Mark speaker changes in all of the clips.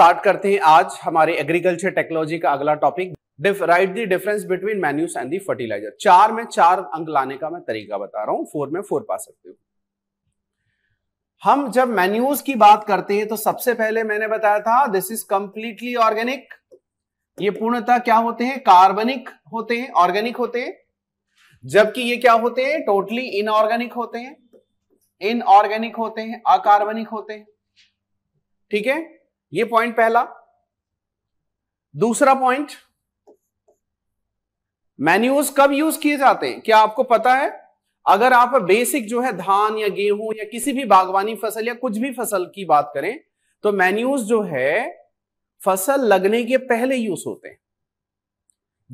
Speaker 1: Start करते हैं आज हमारे एग्रीकल्चर टेक्नोलॉजी का अगला topic write the difference between manures and the fertilizer चार में चार अंक लाने का मैं तरीका बता रहा हूं फोर में फोर पा सकते हो हम जब मैन्यूज की बात करते हैं तो सबसे पहले मैंने बताया था दिस इज कंप्लीटली ऑर्गेनिक ये पूर्णतः क्या होते हैं कार्बनिक होते हैं ऑर्गेनिक होते हैं जबकि ये क्या होते हैं टोटली इनऑर्गेनिक होते हैं इनऑर्गेनिक होते हैं अकार्बनिक होते हैं ठीक है ये पॉइंट पहला दूसरा पॉइंट मैन्यूज कब यूज किए जाते हैं क्या आपको पता है अगर आप बेसिक जो है धान या गेहूं या किसी भी बागवानी फसल या कुछ भी फसल की बात करें तो मैन्यूज जो है फसल लगने के पहले यूज होते हैं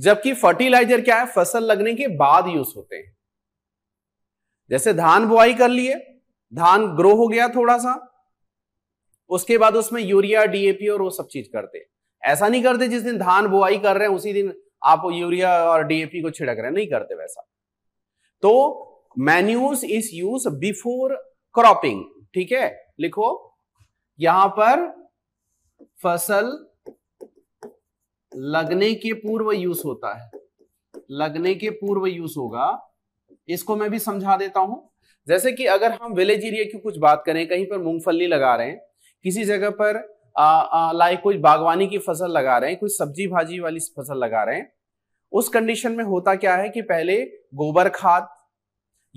Speaker 1: जबकि फर्टिलाइजर क्या है फसल लगने के बाद यूज होते हैं जैसे धान बुआई कर लिए धान ग्रो हो गया थोड़ा सा उसके बाद उसमें यूरिया डीएपी और वो सब चीज करते ऐसा नहीं करते जिस दिन धान बुआई कर रहे हैं उसी दिन आप यूरिया और डीएपी को छिड़क रहे हैं नहीं करते वैसा तो manures is use before cropping ठीक है लिखो यहां पर फसल लगने के पूर्व यूज होता है लगने के पूर्व यूज होगा इसको मैं भी समझा देता हूं जैसे कि अगर हम विलेज एरिया की कुछ बात करें कहीं पर मूंगफली लगा रहे हैं किसी जगह पर लाइक कोई बागवानी की फसल लगा रहे हैं कोई सब्जी भाजी वाली फसल लगा रहे हैं उस कंडीशन में होता क्या है कि पहले गोबर खाद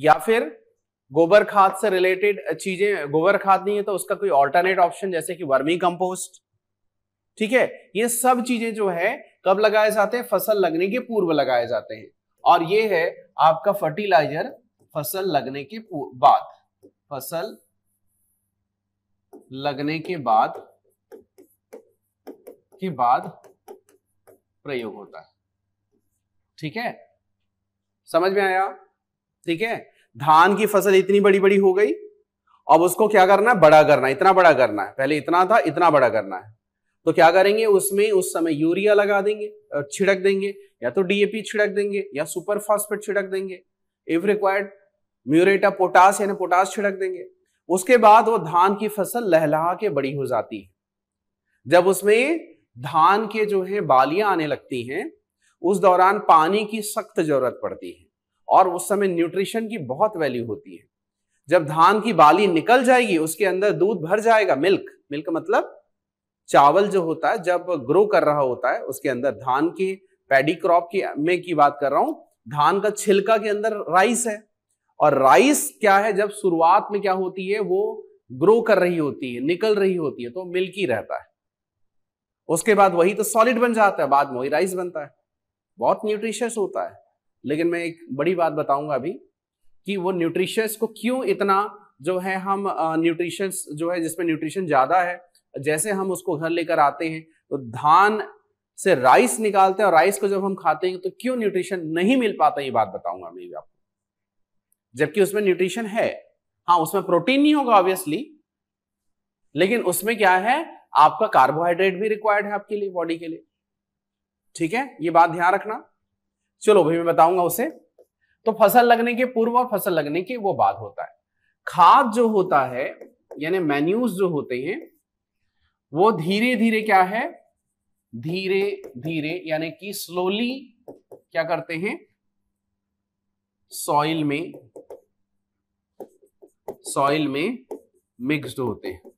Speaker 1: या फिर गोबर खाद से रिलेटेड चीजें गोबर खाद नहीं है तो उसका कोई ऑल्टरनेट ऑप्शन जैसे कि वर्मी कंपोस्ट ठीक है ये सब चीजें जो है कब लगाए जाते हैं फसल लगने के पूर्व लगाए जाते हैं और ये है आपका फर्टिलाइजर फसल लगने के बाद फसल लगने के बाद के बाद प्रयोग होता है ठीक है समझ में आया ठीक है धान की फसल इतनी बड़ी बड़ी हो गई अब उसको क्या करना है बड़ा करना है इतना बड़ा करना है पहले इतना था इतना बड़ा करना है तो क्या करेंगे उसमें उस समय यूरिया लगा देंगे छिड़क देंगे या तो डीएपी छिड़क देंगे या सुपर फॉस्फेट छिड़क देंगे इफ रिक्वायर्ड म्यूरेटा पोटास यानी पोटास छिड़क देंगे उसके बाद वो धान की फसल लहलहा के बड़ी हो जाती है जब उसमें धान के जो है बालियां आने लगती हैं उस दौरान पानी की सख्त जरूरत पड़ती है और उस समय न्यूट्रिशन की बहुत वैल्यू होती है जब धान की बाली निकल जाएगी उसके अंदर दूध भर जाएगा मिल्क मिल्क मतलब चावल जो होता है जब ग्रो कर रहा होता है उसके अंदर धान के पैडी क्रॉप की में की बात कर रहा हूं धान का छिलका के अंदर राइस है और राइस क्या है जब शुरुआत में क्या होती है वो ग्रो कर रही होती है निकल रही होती है तो मिल्की रहता है उसके बाद वही तो सॉलिड बन जाता है बाद में वही राइस बनता है बहुत न्यूट्रिशियस होता है लेकिन मैं एक बड़ी बात बताऊंगा अभी कि वो न्यूट्रिशियस को क्यों इतना जो है हम न्यूट्रिशंस जो है जिसमें न्यूट्रिशन ज़्यादा है जैसे हम उसको घर लेकर आते हैं तो धान से राइस निकालते हैं और राइस को जब हम खाते हैं तो क्यों न्यूट्रिशन नहीं मिल पाता ये बात बताऊंगा मैं आपको जबकि उसमें न्यूट्रिशन है हाँ उसमें प्रोटीन नहीं होगा ऑब्वियसली लेकिन उसमें क्या है आपका कार्बोहाइड्रेट भी रिक्वायर्ड है आपके लिए बॉडी के लिए ठीक है ये बात ध्यान रखना चलो भाई मैं बताऊंगा उसे तो फसल लगने के पूर्व और फसल लगने के वो बाद होता है खाद जो होता है यानी मेन्यूज जो होते हैं वो धीरे धीरे क्या है धीरे धीरे यानी कि स्लोली क्या करते हैं सॉइल में सॉइल में मिक्सड होते हैं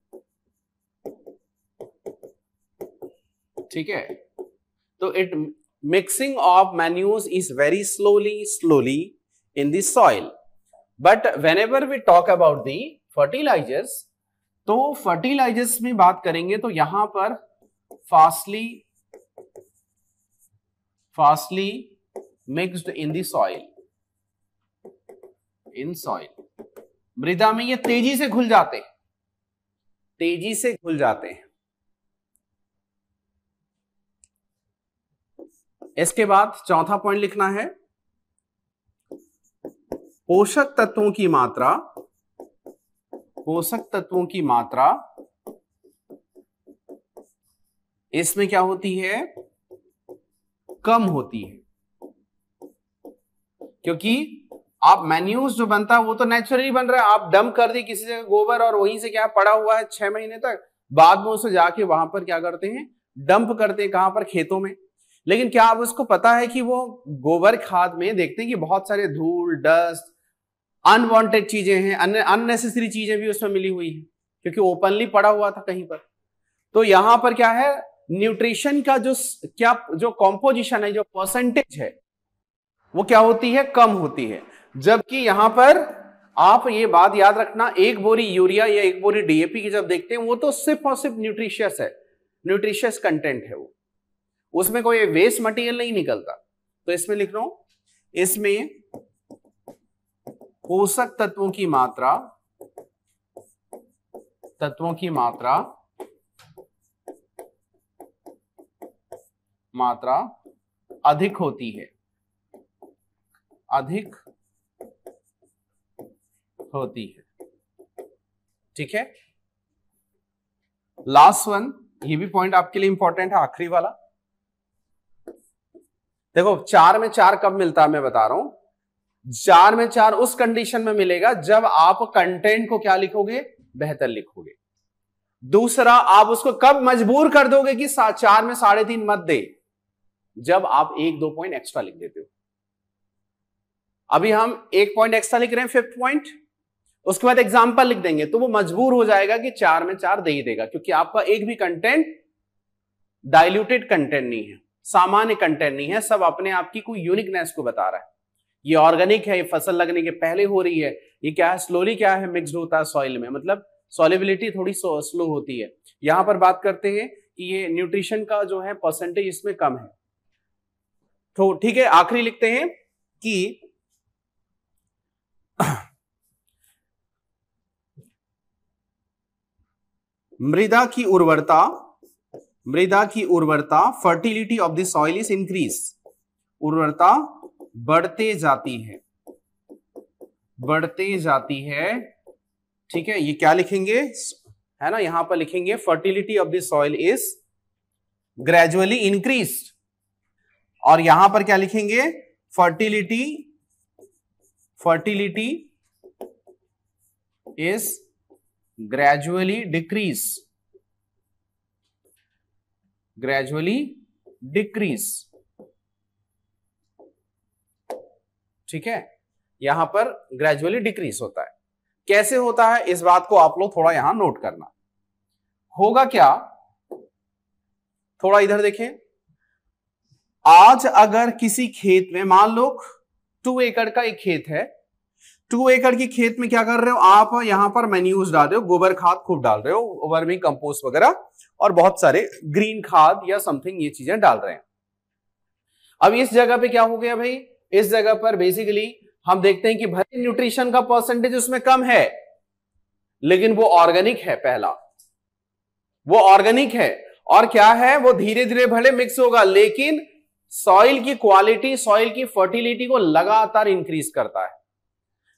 Speaker 1: ठीक है तो it mixing of manures is very slowly slowly in the soil but whenever we talk about the fertilizers तो फर्टिलाइजर्स में बात करेंगे तो यहां पर fastly fastly mixed in soil in soil मृदा में ये तेजी से घुल जाते हैं तेजी से घुल जाते हैं इसके बाद चौथा पॉइंट लिखना है पोषक तत्वों की मात्रा पोषक तत्वों की मात्रा इसमें क्या होती है कम होती है क्योंकि आप मैन्यूज जो बनता है वो तो नेचुरली बन रहा है आप डम कर दी किसी जगह गोबर और वहीं से क्या पड़ा हुआ है छह महीने तक बाद में उसे जाके वहां पर क्या करते हैं डंप करते हैं कहां पर खेतों में लेकिन क्या आप उसको पता है कि वो गोबर खाद में देखते हैं कि बहुत सारे धूल डस्ट अनवांटेड चीजें हैं अननेसेसरी चीजें भी उसमें मिली हुई है क्योंकि ओपनली पड़ा हुआ था कहीं पर तो यहां पर क्या है न्यूट्रिशन का जो क्या जो कॉम्पोजिशन है जो परसेंटेज है वो क्या होती है कम होती है जबकि यहां पर आप ये बात याद रखना एक बोरी यूरिया या एक बोरी डीएपी की जब देखते हैं वो तो सिर्फ और सिर्फ न्यूट्रिशियस है न्यूट्रिशियस कंटेंट है वो उसमें कोई वेस्ट मटेरियल नहीं निकलता तो इसमें लिख रहा हूं इसमें पोषक तत्वों की मात्रा तत्वों की मात्रा मात्रा अधिक होती है अधिक होती है ठीक है लास्ट वन ये भी पॉइंट आपके लिए इंपॉर्टेंट है आखिरी वाला देखो चार में चार कब मिलता है मैं बता रहा हूं चार में चार उस कंडीशन में मिलेगा जब आप कंटेंट को क्या लिखोगे बेहतर लिखोगे दूसरा आप उसको कब मजबूर कर दोगे कि चार में साढ़े तीन मत दे जब आप एक दो पॉइंट एक्स्ट्रा लिख देते हो अभी हम एक पॉइंट एक्स्ट्रा लिख रहे हैं फिफ्थ पॉइंट उसके बाद एग्जाम्पल लिख देंगे तो वो मजबूर हो जाएगा कि चार में चार दे ही देगा क्योंकि आपका एक भी कंटेंट डाइल्यूटेड कंटेंट नहीं है सामान्य कंटेंट नहीं है सब अपने आप की कोई यूनिकनेस को बता रहा है ये ऑर्गेनिक है ये फसल लगने के पहले हो रही है ये क्या है स्लोली क्या है मिक्सड होता है सॉइल में मतलब सॉलिबिलिटी थोड़ी स्लो होती है यहां पर बात करते हैं कि ये न्यूट्रिशन का जो है परसेंटेज इसमें कम है तो ठीक है आखिरी लिखते हैं कि मृदा की उर्वरता मृदा की उर्वरता fertility of the soil is increase उर्वरता बढ़ते जाती है बढ़ते जाती है ठीक है ये क्या लिखेंगे है ना यहां पर लिखेंगे fertility of the soil is gradually increase और यहां पर क्या लिखेंगे fertility fertility is gradually decrease gradually decrease ठीक है यहां पर ग्रेजुअली डिक्रीज होता है कैसे होता है इस बात को आप लोग थोड़ा यहां नोट करना होगा क्या थोड़ा इधर देखें आज अगर किसी खेत में मान लो टू एकड़ का एक खेत है टू एकड़ की खेत में क्या कर रहे हो आप यहां पर मेन्यूज डाल रहे हो गोबर खाद खूब डाल रहे हो वर्मिंग कंपोस्ट वगैरह और बहुत सारे ग्रीन खाद या समथिंग ये चीजें डाल रहे हैं अब इस जगह पे क्या हो गया भाई इस जगह पर बेसिकली हम देखते हैं कि भले न्यूट्रिशन का परसेंटेज उसमें कम है लेकिन वो ऑर्गेनिक है पहला वो ऑर्गेनिक है और क्या है वो धीरे धीरे भले मिक्स होगा लेकिन सॉइल की क्वालिटी सॉइल की फर्टिलिटी को लगातार इंक्रीज करता है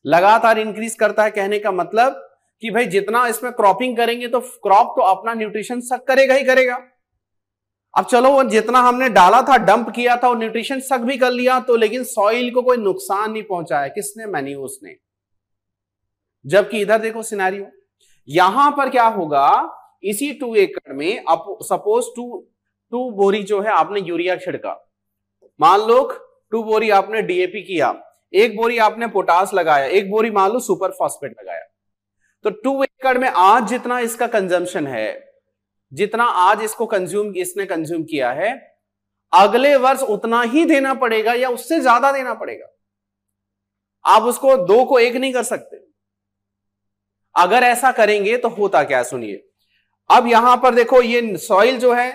Speaker 1: लगातार इंक्रीज करता है कहने का मतलब कि भाई जितना इसमें क्रॉपिंग करेंगे तो क्रॉप तो अपना न्यूट्रिशन सक करेगा ही करेगा अब चलो वो जितना हमने डाला था डंप किया था और न्यूट्रिशन सक भी कर लिया तो लेकिन सॉइल को कोई नुकसान नहीं पहुंचाया किसने मैनी उसने जबकि इधर देखो सिनारियो यहां पर क्या होगा इसी टू एकड़ में सपोज टू टू बोरी जो है आपने यूरिया छिड़का मान लो टू बोरी आपने डीएपी किया एक बोरी आपने पोटास लगाया एक बोरी मान लो सुपर फॉस्फेट लगाया तो टू एकड़ में आज जितना इसका कंजम्पशन है जितना आज इसको कंज्यूम इसने कंज्यूम किया है अगले वर्ष उतना ही देना पड़ेगा या उससे ज्यादा देना पड़ेगा आप उसको दो को एक नहीं कर सकते अगर ऐसा करेंगे तो होता क्या सुनिए अब यहां पर देखो ये सॉइल जो है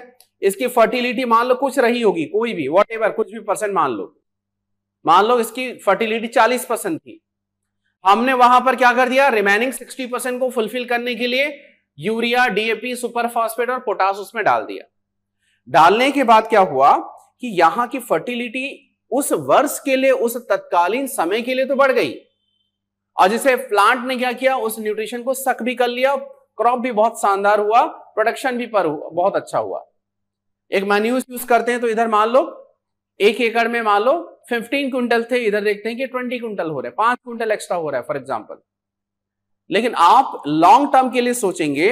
Speaker 1: इसकी फर्टिलिटी मान लो कुछ रही होगी कोई भी वॉट कुछ भी परसेंट मान लो मान लो इसकी फर्टिलिटी 40 परसेंट थी हमने वहां पर क्या कर दिया रिमेनिंग 60 परसेंट को फुलफिल करने के लिए यूरिया डीएपी सुपर फॉस्फेट और पोटास उसमें डाल दिया डालने के बाद क्या हुआ कि यहां की फर्टिलिटी उस वर्ष के लिए उस तत्कालीन समय के लिए तो बढ़ गई और जिसे प्लांट ने क्या किया उस न्यूट्रिशन को सक भी कर लिया क्रॉप भी बहुत शानदार हुआ प्रोडक्शन भी पर हुआ बहुत अच्छा हुआ एक मैन्यूज यूज करते हैं तो इधर मान लो एक एकड़ में मान लो फिफ्टीन क्विंटल थे इधर देखते हैं कि ट्वेंटी क्विंटल हो रहे हैं पांच क्विंटल एक्स्ट्रा हो रहा है फॉर एग्जाम्पल लेकिन आप लॉन्ग टर्म के लिए सोचेंगे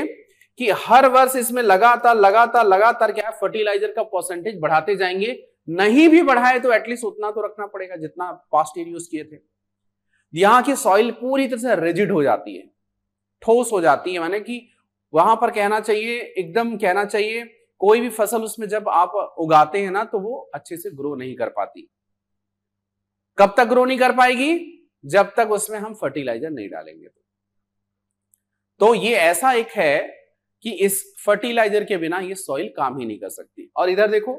Speaker 1: कि हर वर्ष इसमें लगातार लगातार लगातार क्या फर्टिलाइजर का परसेंटेज बढ़ाते जाएंगे नहीं भी बढ़ाए तो एटलीस्ट उतना तो रखना पड़ेगा जितना पास्ट ईयर यूज किए थे यहाँ की सॉइल पूरी तरह से रिजिड हो जाती है ठोस हो जाती है माने कि वहां पर कहना चाहिए एकदम कहना चाहिए कोई भी फसल उसमें जब आप उगाते हैं ना तो वो अच्छे से ग्रो नहीं कर पाती कब तक ग्रो नहीं कर पाएगी जब तक उसमें हम फर्टिलाइजर नहीं डालेंगे तो तो ये ऐसा एक है कि इस फर्टिलाइजर के बिना ये सॉइल काम ही नहीं कर सकती और इधर देखो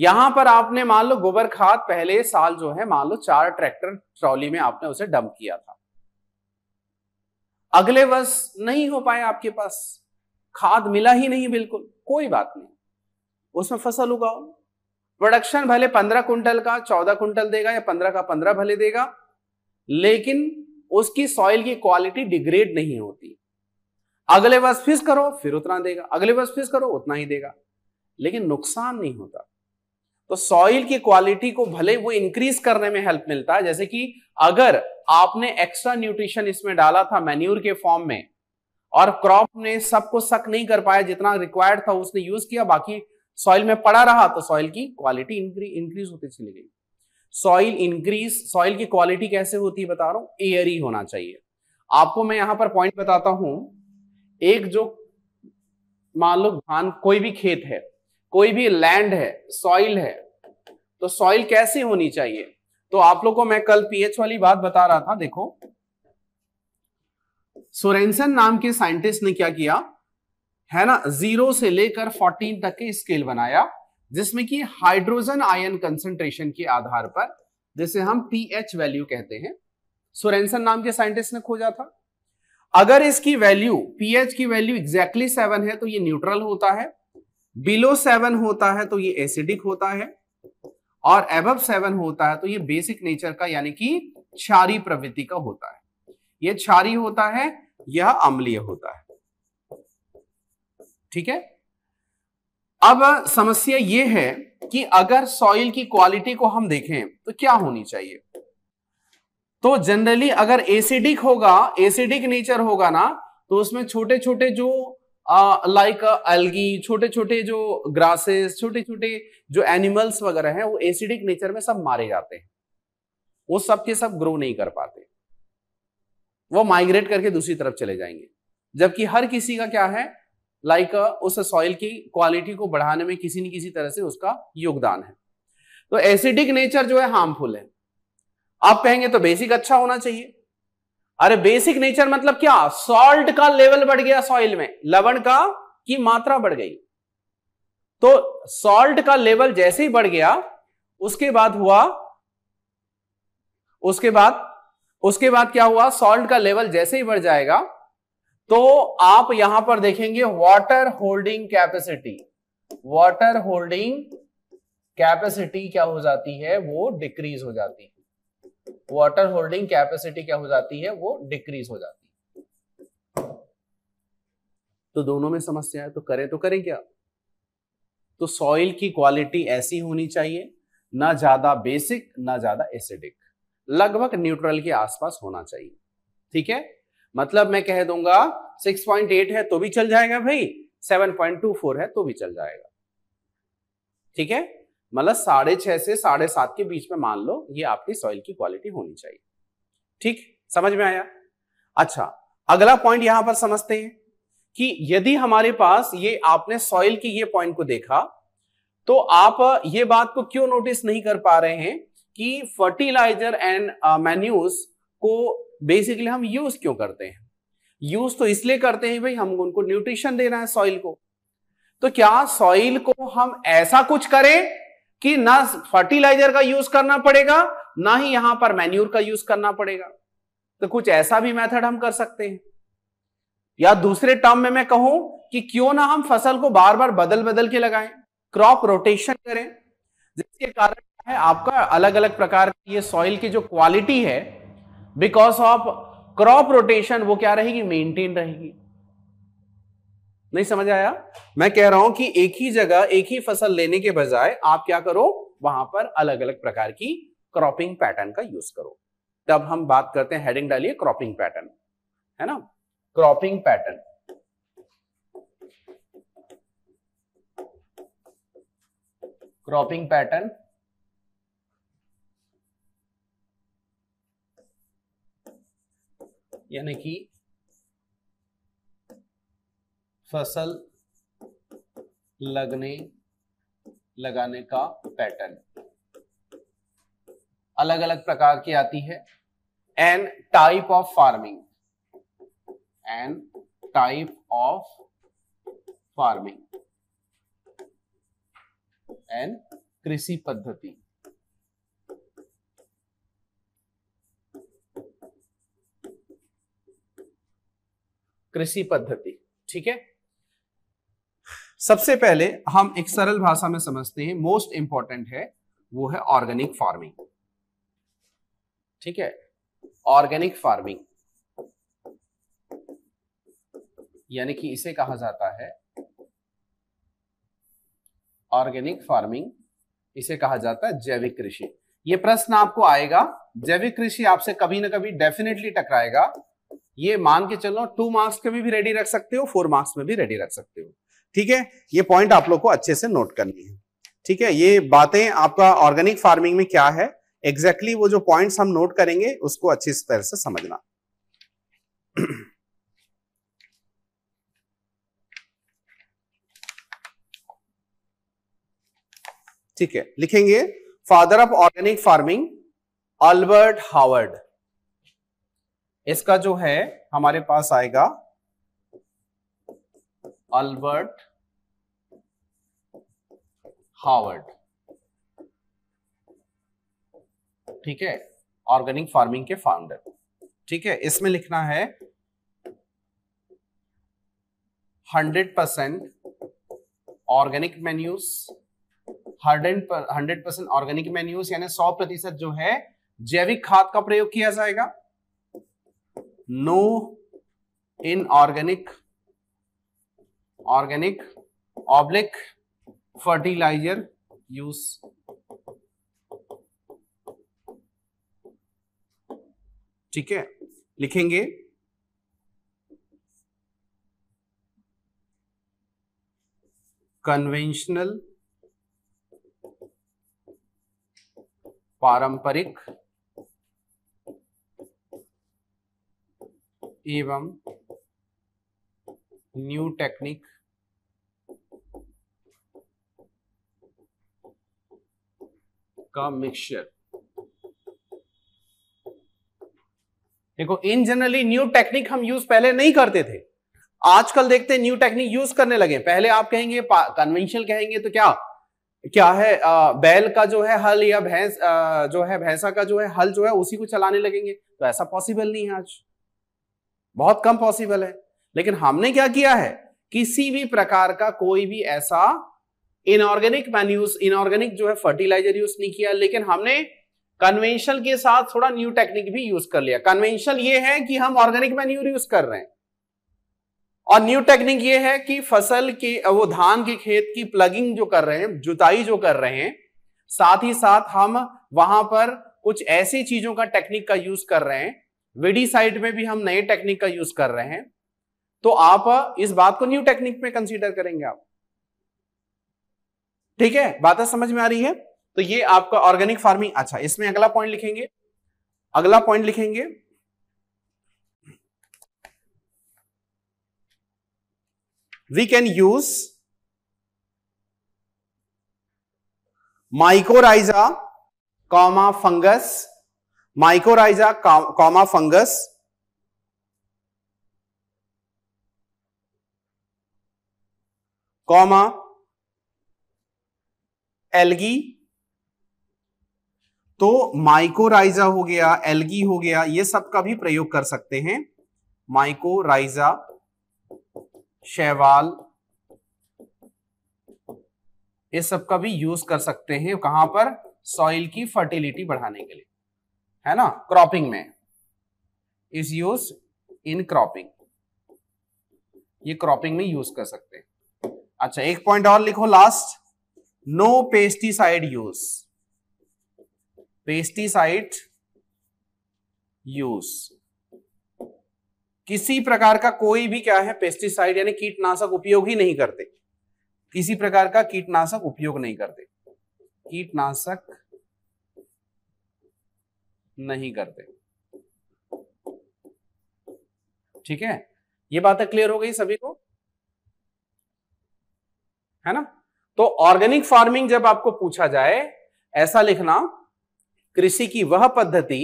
Speaker 1: यहां पर आपने मान लो गोबर खाद पहले साल जो है मान लो चार ट्रैक्टर ट्रॉली में आपने उसे डंप किया था अगले वर्ष नहीं हो पाए आपके पास खाद मिला ही नहीं बिल्कुल कोई बात नहीं उसमें फसल उगाओ प्रोडक्शन भले पंद्रह कुंटल का चौदह कुंटल देगा या पंद्रह का पंद्रह भले देगा लेकिन उसकी सॉइल की क्वालिटी डिग्रेड नहीं होती अगले वर्ष फिस करो फिर उतना देगा अगले वर्ष फिस करो उतना ही देगा लेकिन नुकसान नहीं होता तो सॉइल की क्वालिटी को भले वो इंक्रीज करने में हेल्प मिलता है जैसे कि अगर आपने एक्स्ट्रा न्यूट्रिशन इसमें डाला था मैन्यूर के फॉर्म में और क्रॉप ने सबको सक नहीं कर पाया जितना रिक्वायर्ड था उसने यूज किया बाकी सॉइल में पड़ा रहा तो सॉइल की क्वालिटी इंक्री, इंक्रीज होती चली गई सॉइल इंक्रीज सॉइल की क्वालिटी कैसे होती है बता रहा हूं एयरी होना चाहिए आपको मैं यहां पर पॉइंट बताता हूं एक जो मान लो धान कोई भी खेत है कोई भी लैंड है सॉइल है तो सॉइल कैसी होनी चाहिए तो आप लोग को मैं कल पीएच वाली बात बता रहा था देखो सोरेन्सन नाम के साइंटिस्ट ने क्या किया है ना जीरो से लेकर फोर्टीन तक के स्केल बनाया जिसमें कि हाइड्रोजन आयन कंसेंट्रेशन के आधार पर जिसे हम पीएच वैल्यू कहते हैं सोरेंसन नाम के साइंटिस्ट ने खोजा था अगर इसकी वैल्यू पीएच की वैल्यू एग्जैक्टली सेवन है तो ये न्यूट्रल होता है बिलो सेवन होता है तो ये एसिडिक होता है और एब सेवन होता है तो ये बेसिक नेचर का यानी कि क्षारी प्रवृत्ति का होता है ये क्षारी होता है यह अम्लीय होता है ठीक है अब समस्या ये है कि अगर सॉइल की क्वालिटी को हम देखें तो क्या होनी चाहिए तो जनरली अगर एसिडिक होगा एसिडिक नेचर होगा ना तो उसमें छोटे छोटे जो लाइक एल्गी छोटे छोटे जो ग्रासेस छोटे छोटे जो एनिमल्स वगैरह हैं वो एसिडिक नेचर में सब मारे जाते हैं वो सब के सब ग्रो नहीं कर पाते वो माइग्रेट करके दूसरी तरफ चले जाएंगे जबकि हर किसी का क्या है लाइक उस सॉइल की क्वालिटी को बढ़ाने में किसी न किसी तरह से उसका योगदान है तो एसिडिक नेचर जो है हार्मफुल है आप कहेंगे तो बेसिक अच्छा होना चाहिए अरे बेसिक नेचर मतलब क्या सॉल्ट का लेवल बढ़ गया सॉइल में लवण का की मात्रा बढ़ गई तो सॉल्ट का लेवल जैसे ही बढ़ गया उसके बाद हुआ उसके बाद उसके बाद क्या हुआ सॉल्ट का लेवल जैसे ही बढ़ जाएगा तो आप यहां पर देखेंगे water holding capacity water holding capacity क्या हो जाती है वो डिक्रीज हो जाती है वाटर होल्डिंग कैपेसिटी क्या हो जाती है वो डिक्रीज हो जाती है तो दोनों में समस्या है तो करें तो करें क्या तो सॉइल की क्वालिटी ऐसी होनी चाहिए ना ज्यादा बेसिक ना ज्यादा एसिडिक लगभग न्यूट्रल के आसपास होना चाहिए ठीक है मतलब मैं कह दूंगा 6.8 है तो भी चल जाएगा भाई 7.24 है तो भी चल जाएगा ठीक है मतलब साढ़े छह से साढ़े सात के बीच में मान लो ये आपकी सॉइल की क्वालिटी होनी चाहिए ठीक समझ में आया अच्छा अगला पॉइंट यहां पर समझते हैं कि यदि हमारे पास ये आपने सॉइल की ये पॉइंट को देखा तो आप ये बात को क्यों नोटिस नहीं कर पा रहे हैं कि फर्टिलाइजर एंड मैन्यूज को बेसिकली हम यूज क्यों करते हैं यूज तो इसलिए करते हैं भाई हम उनको न्यूट्रिशन दे रहे है सॉइल को तो क्या सॉइल को हम ऐसा कुछ करें कि ना फर्टिलाइजर का यूज करना पड़ेगा ना ही यहां पर मैन्यूर का यूज करना पड़ेगा तो कुछ ऐसा भी मेथड हम कर सकते हैं या दूसरे टर्म में मैं कहूं कि क्यों ना हम फसल को बार बार बदल बदल के लगाएं क्रॉप रोटेशन करें जिसके कारण है आपका अलग अलग प्रकार की ये सॉइल की जो क्वालिटी है बिकॉज ऑफ क्रॉप रोटेशन वो क्या रहेगी मेंटेन रहेगी नहीं समझ आया मैं कह रहा हूं कि एक ही जगह एक ही फसल लेने के बजाय आप क्या करो वहां पर अलग अलग प्रकार की क्रॉपिंग पैटर्न का यूज करो तब हम बात करते हैं हेडिंग डालिए क्रॉपिंग पैटर्न है ना क्रॉपिंग पैटर्न क्रॉपिंग पैटर्न यानी कि फसल लगने लगाने का पैटर्न अलग अलग प्रकार की आती है and type of farming and type of farming and कृषि पद्धति कृषि पद्धति ठीक है सबसे पहले हम एक सरल भाषा में समझते हैं मोस्ट इंपॉर्टेंट है वो है ऑर्गेनिक फार्मिंग ठीक है ऑर्गेनिक फार्मिंग यानी कि इसे कहा जाता है ऑर्गेनिक फार्मिंग इसे कहा जाता है जैविक कृषि ये प्रश्न आपको आएगा जैविक कृषि आपसे कभी ना कभी डेफिनेटली टकराएगा ये मान के चलो टू मार्क्स के भी, भी रेडी रख सकते हो फोर मार्क्स में भी रेडी रख सकते हो ठीक है ये पॉइंट आप लोग को अच्छे से नोट करनी है ठीक है ये बातें आपका ऑर्गेनिक फार्मिंग में क्या है एग्जैक्टली exactly वो जो पॉइंट्स हम नोट करेंगे उसको अच्छी तरह से समझना ठीक है लिखेंगे father of organic farming Albert Howard इसका जो है हमारे पास आएगा अल्बर्ट हार्वर्ड ठीक है ऑर्गेनिक फार्मिंग के फाउंडर ठीक है इसमें लिखना है hundred percent organic manures hundred percent organic manures यानी सौ प्रतिशत जो है जैविक खाद का प्रयोग किया जाएगा no inorganic organic oblique fertilizer use ठीक है लिखेंगे कन्वेंशनल पारंपरिक एवं न्यू टेक्निक का मिक्सचर देखो इन जनरली न्यू टेक्निक हम यूज पहले नहीं करते थे आजकल देखते न्यू टेक्निक यूज करने लगे पहले आप कहेंगे कन्वेंशनल कहेंगे तो क्या क्या है आ, बैल का जो है हल या भैंस जो है भैंसा का जो है हल जो है उसी को चलाने लगेंगे तो ऐसा पॉसिबल नहीं है आज बहुत कम पॉसिबल है लेकिन हमने क्या किया है किसी भी प्रकार का कोई भी ऐसा इनऑर्गेनिक मैन्यूज इनऑर्गेनिक जो है फर्टिलाइजर यूज नहीं किया लेकिन हमने कन्वेंशनल के साथ थोड़ा न्यू टेक्निक भी यूज कर लिया कन्वेंशनल ये है कि हम ऑर्गेनिक मैन्यूर यूज कर रहे हैं और न्यू टेक्निक ये है कि फसल के वो धान के खेत की प्लगिंग जो कर रहे हैं जुताई जो कर रहे हैं साथ ही साथ हम वहां पर कुछ ऐसी चीजों का टेक्निक का यूज कर रहे हैं विडी साइड में भी हम नए टेक्निक का यूज कर रहे हैं तो आप इस बात को न्यू टेक्निक में कंसीडर करेंगे आप ठीक है बातें समझ में आ रही है तो ये आपका ऑर्गेनिक फार्मिंग अच्छा इसमें अगला पॉइंट लिखेंगे अगला पॉइंट लिखेंगे we can use mycorrhiza comma fungus mycorrhiza comma fungus comma algae तो माइकोराइजा हो गया एल्गी हो गया ये सब का भी प्रयोग कर सकते हैं माइकोराइजा शैवाल ये सब का भी यूज कर सकते हैं कहां पर सॉइल की फर्टिलिटी बढ़ाने के लिए है ना क्रॉपिंग में इज यूज इन क्रॉपिंग ये क्रॉपिंग में यूज कर सकते हैं अच्छा एक पॉइंट और लिखो last no pesticide use pesticide use किसी प्रकार का कोई भी क्या है पेस्टिसाइड यानी कीटनाशक उपयोग ही नहीं करते किसी प्रकार का कीटनाशक उपयोग नहीं करते कीटनाशक नहीं करते ठीक है ये बात क्लियर हो गई सभी को है ना तो ऑर्गेनिक फार्मिंग जब आपको पूछा जाए ऐसा लिखना कृषि की वह पद्धति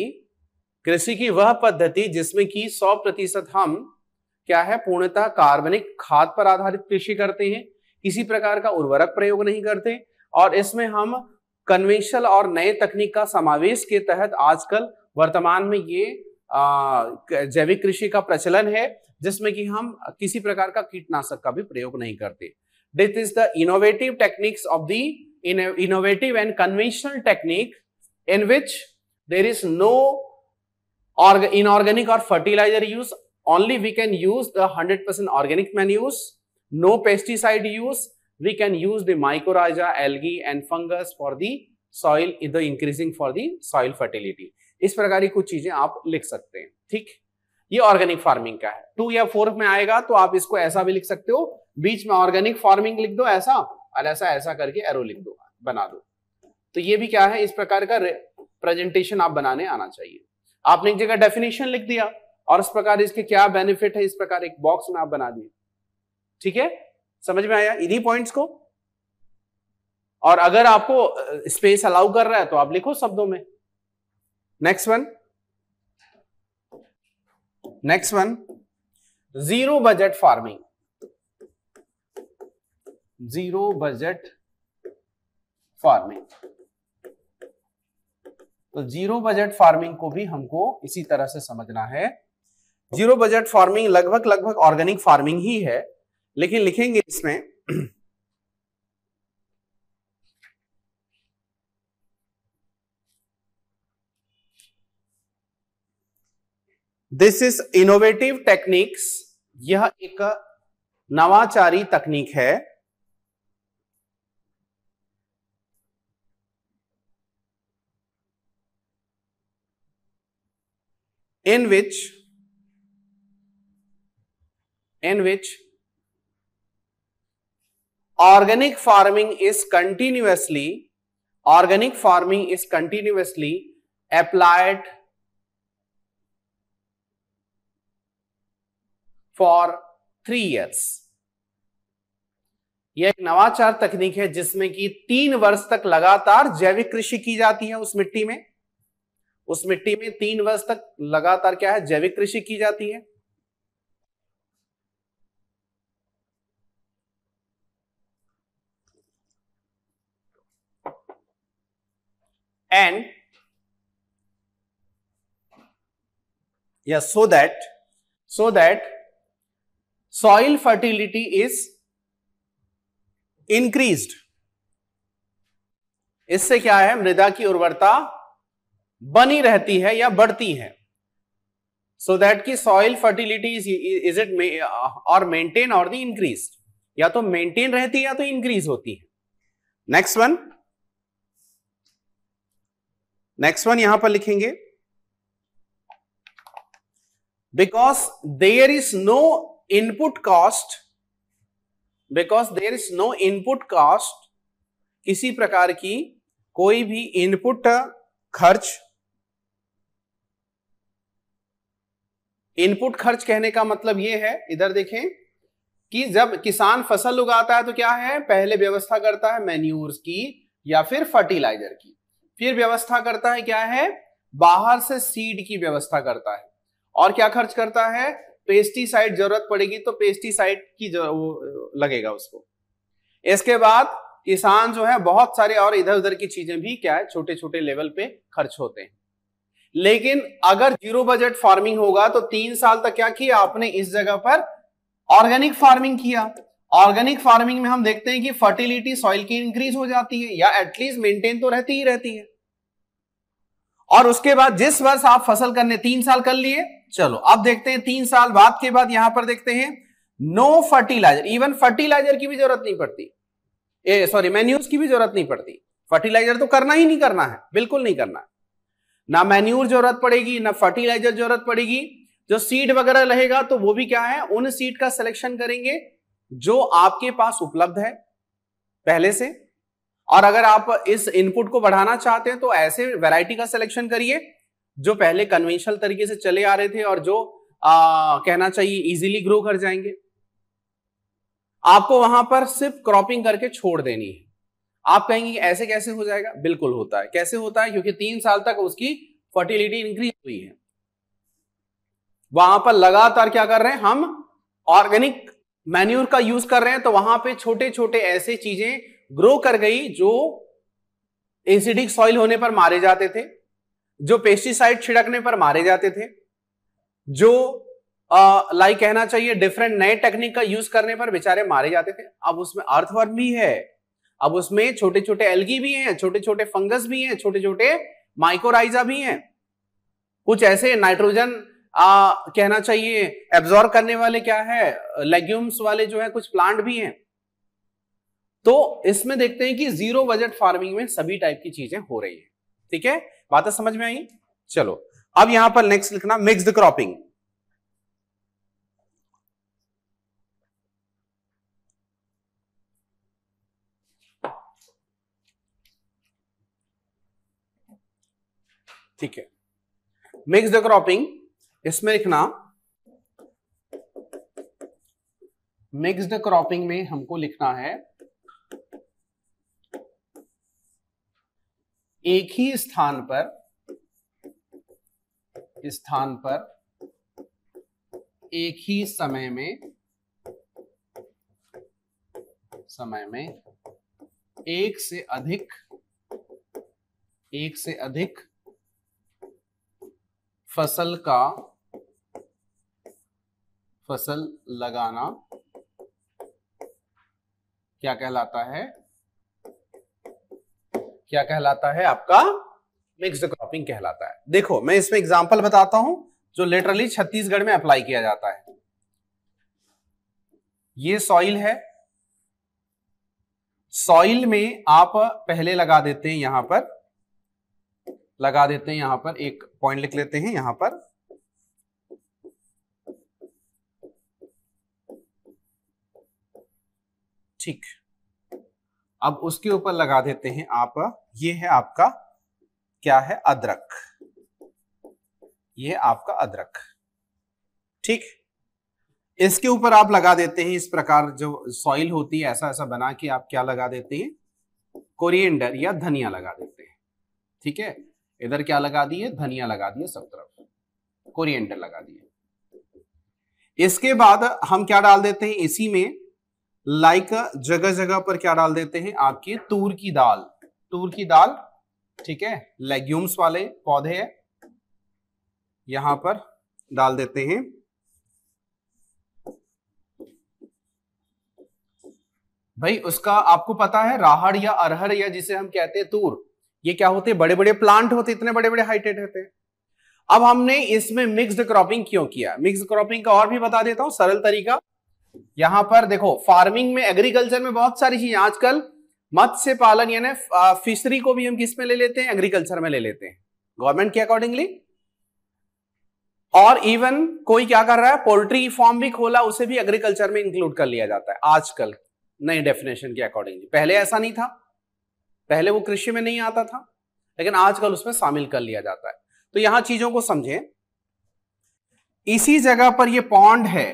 Speaker 1: कृषि की वह पद्धति जिसमें कि 100 प्रतिशत हम क्या है पूर्णतः कार्बनिक खाद पर आधारित कृषि करते हैं किसी प्रकार का उर्वरक प्रयोग नहीं करते और इसमें हम कन्वेंशनल और नए तकनीक का समावेश के तहत आजकल वर्तमान में ये जैविक कृषि का प्रचलन है जिसमें कि हम किसी प्रकार का कीटनाशक का भी प्रयोग नहीं करते this is the innovative techniques of the innovative and conventional technique in which there is no inorganic और fertiliser use only we can use the hundred percent organic manures no pesticide use we can use the mycorrhiza, algae and fungus for the soil, the increasing for the soil fertility. इस प्रकार की कुछ चीजें आप लिख सकते हैं ठीक ये ऑर्गेनिक फार्मिंग का है टू या फोर में आएगा तो आप इसको ऐसा भी लिख सकते हो बीच में ऑर्गेनिक फार्मिंग लिख दो ऐसा और ऐसा ऐसा करके एरो लिख दो बना दो तो ये भी क्या है इस प्रकार का प्रेजेंटेशन आप बनाने आना चाहिए आपने एक जगह डेफिनेशन लिख दिया और इस प्रकार इसके क्या बेनिफिट है इस प्रकार एक बॉक्स में आप बना दिए ठीक है समझ में आया इन्हीं पॉइंट्स को और अगर आपको स्पेस अलाउ कर रहा है तो आप लिखो शब्दों में next one next one zero budget farming zero budget farming तो जीरो बजट फार्मिंग को भी हमको इसी तरह से समझना है जीरो बजट फार्मिंग लगभग लगभग ऑर्गेनिक फार्मिंग ही है लेकिन लिखेंगे इसमें दिस इज इनोवेटिव टेक्निक्स यह एक नवाचारी तकनीक है in which in which organic farming is continuously organic farming is continuously applied for three years यह एक नवाचार तकनीक है जिसमें कि तीन वर्ष तक लगातार जैविक कृषि की जाती है उस मिट्टी में उस मिट्टी में तीन वर्ष तक लगातार क्या है जैविक कृषि की जाती है and yes so that so that soil fertility is increased इससे क्या है मृदा की उर्वरता बनी रहती है या बढ़ती है सो दैट की सॉइल फर्टिलिटी इज इट और मेंटेन और द इंक्रीज या तो मेंटेन रहती है या तो इंक्रीज होती है नेक्स्ट वन नेक्स्ट वन यहां पर लिखेंगे because there is no input cost because there is no input cost किसी प्रकार की कोई भी इनपुट खर्च इनपुट खर्च कहने का मतलब यह है इधर देखें कि जब किसान फसल उगाता है तो क्या है पहले व्यवस्था करता है मैन्यूर्स की या फिर फर्टिलाइजर की फिर व्यवस्था करता है क्या है बाहर से सीड की व्यवस्था करता है और क्या खर्च करता है पेस्टिसाइड जरूरत पड़ेगी तो पेस्टिसाइड की वो लगेगा उसको इसके बाद किसान जो है बहुत सारे और इधर उधर की चीजें भी क्या है छोटे छोटे लेवल पे खर्च होते हैं लेकिन अगर जीरो बजट फार्मिंग होगा तो तीन साल तक क्या किया आपने इस जगह पर ऑर्गेनिक फार्मिंग किया ऑर्गेनिक फार्मिंग में हम देखते हैं कि फर्टिलिटी सॉइल की इंक्रीज हो जाती है या एटलीस्ट मेंटेन तो रहती ही रहती है और उसके बाद जिस वर्ष आप फसल करने तीन साल कर लिए चलो अब देखते हैं तीन साल बाद के बाद यहां पर देखते हैं नो फर्टिलाइजर इवन फर्टिलाइजर की भी जरूरत नहीं पड़ती सॉरी मैन्यूज की भी जरूरत नहीं पड़ती फर्टिलाइजर तो करना ही नहीं करना है बिल्कुल नहीं करना है ना मैन्यूर जरूरत पड़ेगी ना फर्टिलाइजर जरूरत पड़ेगी जो सीड वगैरह रहेगा तो वो भी क्या है उन सीड का सिलेक्शन करेंगे जो आपके पास उपलब्ध है पहले से और अगर आप इस इनपुट को बढ़ाना चाहते हैं तो ऐसे वैरायटी का सिलेक्शन करिए जो पहले कन्वेंशनल तरीके से चले आ रहे थे और जो आ, कहना चाहिए इजीली ग्रो कर जाएंगे आपको वहां पर सिर्फ क्रॉपिंग करके छोड़ देनी है आप कहेंगे ऐसे कैसे हो जाएगा बिल्कुल होता है कैसे होता है क्योंकि तीन साल तक उसकी फर्टिलिटी इंक्रीज हुई है वहां पर लगातार क्या कर रहे हैं हम ऑर्गेनिक मैन्यूर का यूज कर रहे हैं तो वहां पे छोटे छोटे ऐसे चीजें ग्रो कर गई जो एसिडिक सॉइल होने पर मारे जाते थे जो पेस्टिसाइड छिड़कने पर मारे जाते थे जो लाइक कहना चाहिए डिफरेंट नए टेक्निक का यूज करने पर बेचारे मारे जाते थे अब उसमें अर्थवर्म भी है अब उसमें छोटे छोटे एल्गी भी हैं छोटे छोटे फंगस भी हैं छोटे छोटे माइकोराइजा भी हैं कुछ ऐसे नाइट्रोजन आ, कहना चाहिए एब्जॉर्व करने वाले क्या है लेग्यूम्स वाले जो है कुछ प्लांट भी हैं तो इसमें देखते हैं कि जीरो बजट फार्मिंग में सभी टाइप की चीजें हो रही है ठीक है बातें समझ में आई चलो अब यहां पर नेक्स्ट लिखना मिक्स्ड क्रॉपिंग ठीक है मिक्स द क्रॉपिंग इसमें लिखना मिक्सड क्रॉपिंग में हमको लिखना है एक ही स्थान पर स्थान पर एक ही समय में समय में एक से अधिक एक से अधिक फसल का फसल लगाना क्या कहलाता है क्या कहलाता है आपका मिक्स क्रॉपिंग कहलाता है देखो मैं इसमें एग्जांपल बताता हूं जो लिटरली छत्तीसगढ़ में अप्लाई किया जाता है ये सॉइल है सॉइल में आप पहले लगा देते हैं यहां पर लगा देते हैं यहां पर एक पॉइंट लिख लेते हैं यहां पर ठीक अब उसके ऊपर लगा देते हैं आप ये है आपका क्या है अदरक ये है आपका अदरक ठीक इसके ऊपर आप लगा देते हैं इस प्रकार जो सॉइल होती है ऐसा ऐसा बना के आप क्या लगा देते हैं कोरिएंडर या धनिया लगा देते हैं ठीक है इधर क्या लगा दिए धनिया लगा दिए सब तरफ कोरिएंडर लगा दिए इसके बाद हम क्या डाल देते हैं इसी में लाइक जगह जगह पर क्या डाल देते हैं आपकी तूर की दाल तूर की दाल ठीक है लेग्यूम्स वाले पौधे है यहां पर डाल देते हैं भाई उसका आपको पता है राहड़ या अरहर या जिसे हम कहते हैं तूर ये क्या होते हैं बड़े बड़े प्लांट होते इतने बड़े बड़े हाइटेड होते हैं अब हमने इसमें मिक्स्ड क्रॉपिंग क्यों किया मिक्स्ड क्रॉपिंग का और भी बता देता हूं सरल तरीका यहां पर देखो फार्मिंग में एग्रीकल्चर में बहुत सारी चीजें आजकल मत्स्य पालन यानी फिशरी को भी हम किस में ले लेते हैं एग्रीकल्चर में ले लेते हैं गवर्नमेंट के अकॉर्डिंगली और इवन कोई क्या कर रहा है पोल्ट्री फॉर्म भी खोला उसे भी एग्रीकल्चर में इंक्लूड कर लिया जाता है आजकल नई डेफिनेशन के अकॉर्डिंगली पहले ऐसा नहीं था पहले वो कृषि में नहीं आता था लेकिन आजकल उसमें शामिल कर लिया जाता है तो यहां चीजों को समझें इसी जगह पर ये पॉन्ड है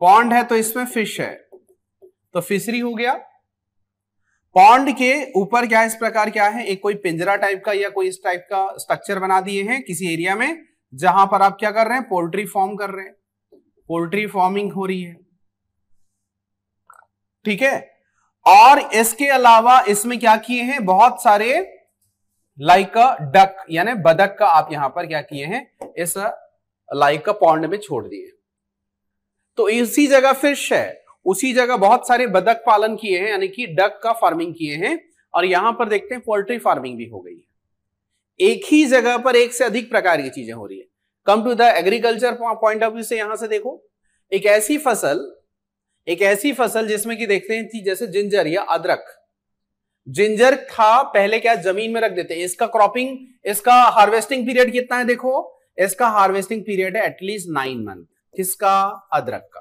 Speaker 1: पॉन्ड है तो इसमें फिश है तो फिशरी हो गया पॉन्ड के ऊपर क्या इस प्रकार क्या है एक कोई पिंजरा टाइप का या कोई इस टाइप का स्ट्रक्चर बना दिए हैं किसी एरिया में जहां पर आप क्या कर रहे हैं पोल्ट्री फॉर्म कर रहे हैं पोल्ट्री फॉर्मिंग हो रही है ठीक है और इसके अलावा इसमें क्या किए हैं बहुत सारे लाइक डक यानी बदक का आप यहां पर क्या किए हैं इस लाइक पॉन्ड में छोड़ दिए तो इसी जगह फिश है उसी जगह बहुत सारे बदक पालन किए हैं यानी कि डक का फार्मिंग किए हैं और यहां पर देखते हैं पोल्ट्री फार्मिंग भी हो गई है एक ही जगह पर एक से अधिक प्रकार की चीजें हो रही है come to the agriculture point of view से यहां से देखो एक ऐसी फसल एक ऐसी फसल जिसमें कि देखते हैं थी जैसे जिंजर या अदरक जिंजर था पहले क्या जमीन में रख देते हैं इसका क्रॉपिंग इसका हार्वेस्टिंग पीरियड कितना है देखो इसका हार्वेस्टिंग पीरियड है एटलीस्ट नाइन मंथ किसका अदरक का